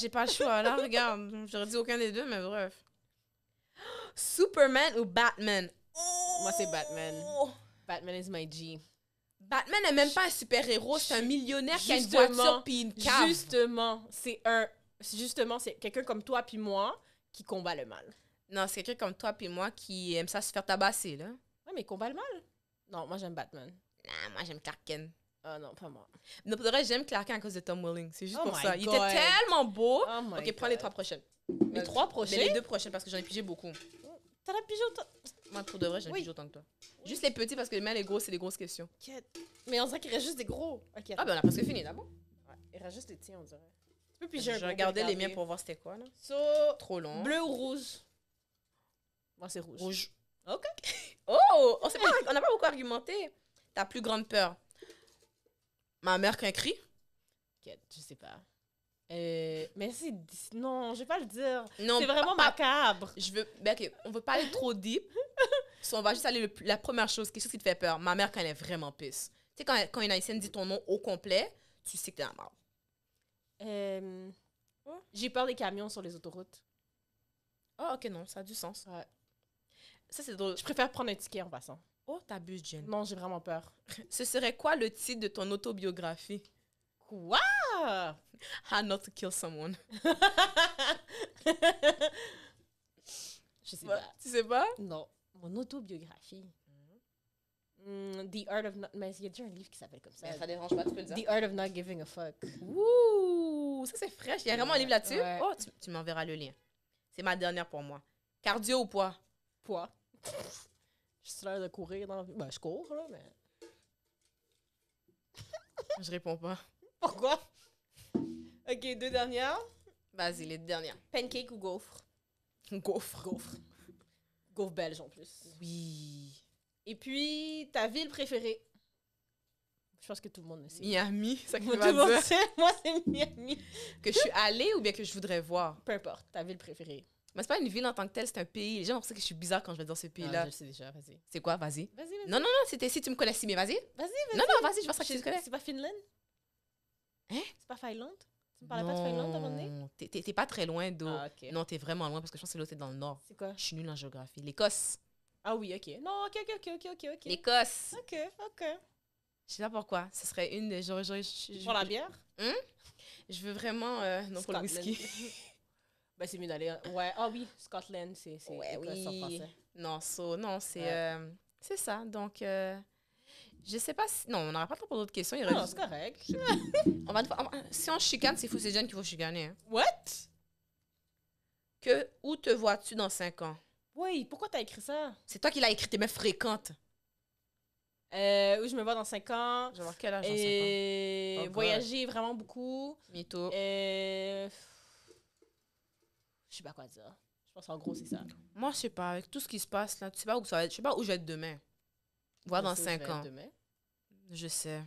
J'ai pas le choix, là, regarde. J'aurais dit aucun des deux, mais bref. Superman ou Batman? Moi, c'est Batman. Oh! Batman is my G. Batman n'est même pas un super-héros, c'est un millionnaire qui a une voiture puis une Justement, c'est un... Justement, c'est quelqu'un comme toi puis moi qui combat le mal. Non, c'est quelqu'un comme toi puis moi qui aime ça se faire tabasser, là. Ouais, mais combat le mal. Non, moi, j'aime Batman. moi, j'aime Clark Kent. Ah non, pas moi. Non, pour j'aime Clark à cause de Tom Willing. C'est juste oh pour ça. Il était tellement beau. Oh ok, prends les trois prochaines. Les trois prochaines? les deux prochaines parce que j'en ai pigé beaucoup. T'en as pigé autant? Moi, pour de vrai, j'en ai Oui. pigé autant que toi. Juste les petits parce que les même les gros, c'est les grosses questions. Mais on dirait qu'il reste juste des gros. Ok, Ah, ben on a presque fini d'abord. ouais, il reste juste les tiens, on dirait. Tu peux piger un Je regardais les miens pour voir c'était quoi là. Trop long. bleu ou rouge Moi, c'est rouge. Rouge. Ok. <laughs> Oh, on n'a pas beaucoup argumenté. Ta plus grande peur. Ma mère qui a cri. Je sais pas. Euh, mais c'est. Non, je vais pas le dire. C'est vraiment macabre. Je veux. Ben, on veut pas aller trop deep. <laughs> on va juste aller la première chose, quelque chose qui te fait peur. Ma mère, quand elle est vraiment pisse. Tu sais, quand, quand une haïtienne dit ton nom au complet, tu sais que t'es la mort. Euh, J'ai peur des camions sur les autoroutes. oh, ok, non, ça a du sens. Ça, c'est drôle. Je préfère prendre un ticket en passant. Oh, t'abuses, Jen. Non, j'ai vraiment peur. <laughs> Ce serait quoi le titre de ton autobiographie? Quoi? <laughs> How not to kill someone. <laughs> Je sais bah, pas. Tu sais pas? Non. Mon autobiographie. Hmm, the Art of Not. Mais il y a déjà un livre qui s'appelle comme ça. ça dérange pas, tu peux le dire. The Art of Not Giving a Fuck. Ouh, ça c'est fraîche. Il y a vraiment un livre là-dessus. Oh, tu m'enverras le lien. C'est ma dernière pour moi. Cardio ou poids? Poids. Je suis de courir dans la vie. Ben, je cours, là, mais. <laughs> je réponds pas. Pourquoi? Ok, deux dernières. Vas-y, les deux dernières. Pancake ou gaufre? Gaufre. Gaufre. Gaufre belge en plus. Oui. Et puis, ta ville préférée? Je pense que tout le monde le sait. Miami, ça que tout le monde sait. Moi, c'est Miami. que je suis allée ou bien que je voudrais voir? Peu importe, ta ville préférée. Mais c'est pas une ville en tant que telle, c'est un pays. Les gens pensent que je suis bizarre quand je vais dans ce pays-là. Ah, je sais déjà, vas-y. C'est quoi, vas-y Vas-y, vas-y. Non, non, non, c'était si tu me connais, si, mais vas-y. Vas-y, vas-y. Non, non, vas-y, je vais que tu te connais. C'est pas Finlande Hein C'est pas Finlande Tu me parlais pas de Finlande à un moment donné T'es pas très loin d'eau. Non, tu Non, t'es vraiment loin parce que je pense que l'autre est dans le nord. C'est quoi Je suis nulle en géographie. L'Écosse. Ah oui, ok. Non, ok, ok, ok, ok, ok. L'Écosse. Ok, ok. Je sais pas pourquoi. Ce serait une des. Pour la bière hum? Je veux vraiment. Euh, non, pour le whisky. <laughs> Ben, c'est mieux d'aller. Ouais, ah oui, Scotland, c'est ouais, oui. Non, non c'est euh, c'est ça. Donc, euh, je sais pas si. Non, on n'aura pas temps pour d'autres questions. Il non, c'est correct. on va, si on chicane, c'est fou, ces jeunes qu'il faut chicaner. Hein. What? Que, où te vois-tu dans 5 ans? Oui, pourquoi t'as écrit ça? C'est toi qui l'as écrit, t'es même fréquente. Euh, où je me vois dans 5 ans. Je vais voir quel âge dans 5 ans? Oh, voyager vraiment beaucoup. Mytho. Euh, je sais pas quoi dire. Je pense en gros, c'est ça. Moi, je sais pas. Avec tout ce qui se passe là, tu sais pas où ça va Je sais pas où je vais être demain. Voir dans 5 ans. Demain. Je sais.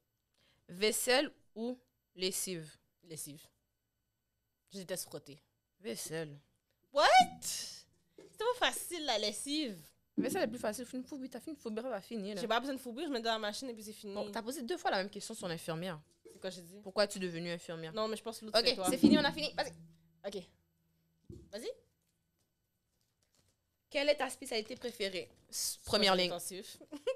<laughs> Vaisselle ou lessive Lessive. Je déteste frotter. Vaisselle. What C'est pas facile la lessive. Vaisselle est plus facile. Une as t'as fini une fourbi, va finir. J'ai pas besoin de fourbi, je mets dans la machine et puis c'est fini. Tu as posé deux fois la même question sur l'infirmière. C'est quoi j'ai dit Pourquoi es-tu devenue infirmière Non, mais je pense que l'autre Ok, c'est fini, on a fini. Ok. Vas-y. Quelle est ta spécialité préférée? Première ligne.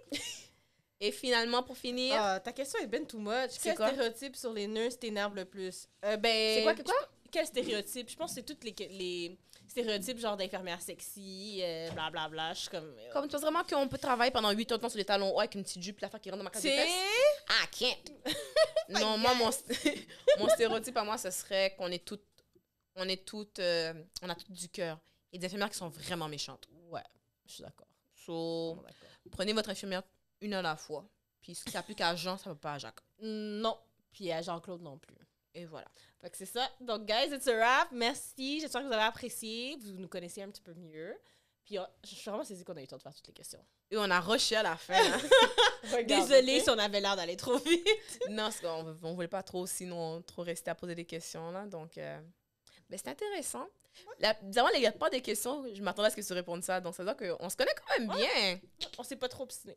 <laughs> Et finalement, pour finir. Ah, ta question est ben too much. Quel stéréotype sur les nœuds t'énerve le plus? Euh, ben, c'est quoi, que quoi? quel stéréotype? Je pense que c'est tous les, les, stéréotypes, genre d'infirmière sexy, blablabla. Euh, je suis comme. Euh, comme tu penses vraiment qu'on peut travailler pendant 8 heures de temps sur les talons hauts avec une petite jupe, la faire qui rentre dans ma case de fesses? Ah, can't! <laughs> non, moi, mon, <laughs> mon stéréotype à moi, ce serait qu'on est toutes on est toutes, euh, on a toutes du cœur. Et des infirmières qui sont vraiment méchantes. Ouais, je suis d'accord. prenez votre infirmière une à la fois. Puis si ça plus qu'à Jean, ça ne va pas à Jacques. Non, puis à Jean-Claude non plus. Et voilà. donc c'est ça. Donc, guys, it's a wrap. Merci. J'espère que vous avez apprécié. Vous nous connaissez un petit peu mieux. Puis, oh, je suis vraiment saisie qu'on a eu le temps de faire toutes les questions. Et on a rushé à la fin. Hein. <laughs> Désolée si on avait l'air d'aller trop vite. <laughs> non, on ne voulait pas trop, sinon, trop rester à poser des questions. Donc, euh, mais c'est intéressant. Ouais. les il n'y pas de questions. Je m'attendais à ce que tu répondes ça. Donc, ça veut dire qu'on se connaît quand même bien. On s'est pas trop obstiné.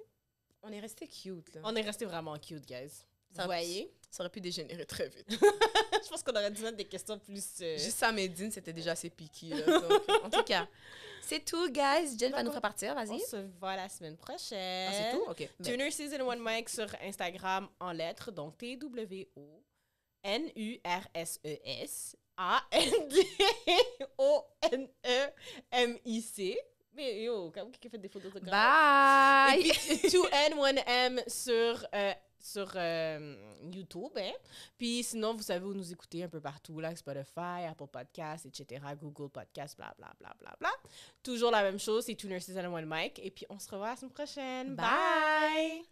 On est resté cute. Là. On est resté vraiment cute, guys. Ça Vous voyez? Ça aurait pu dégénérer très vite. <laughs> je pense qu'on aurait dû mettre des questions plus. Euh, Juste et Medine, c'était déjà assez piqué. <laughs> Euh, en tout cas, c'est tout, guys. Jen va nous repartir. Vas-y. On se voit la semaine prochaine. Ah, c'est tout? OK. Ben. Tuner Season 1 Mike sur Instagram en lettres, donc T-W-O. N-U-R-S-E-S. A-N-D-O-N-E-M-I-C. Mais yo, comme qui fait des photos de Bye! Et puis, 2N, <laughs> 1M sur, euh, sur euh, YouTube. Hein? Puis sinon, vous savez où nous écouter un peu partout, là, Spotify, Apple Podcasts, etc., Google Podcasts, bla, bla, bla, bla, bla. Toujours la même chose, c'est 2 Nurses and One Mic. Et puis, on se revoit la semaine prochaine. Bye.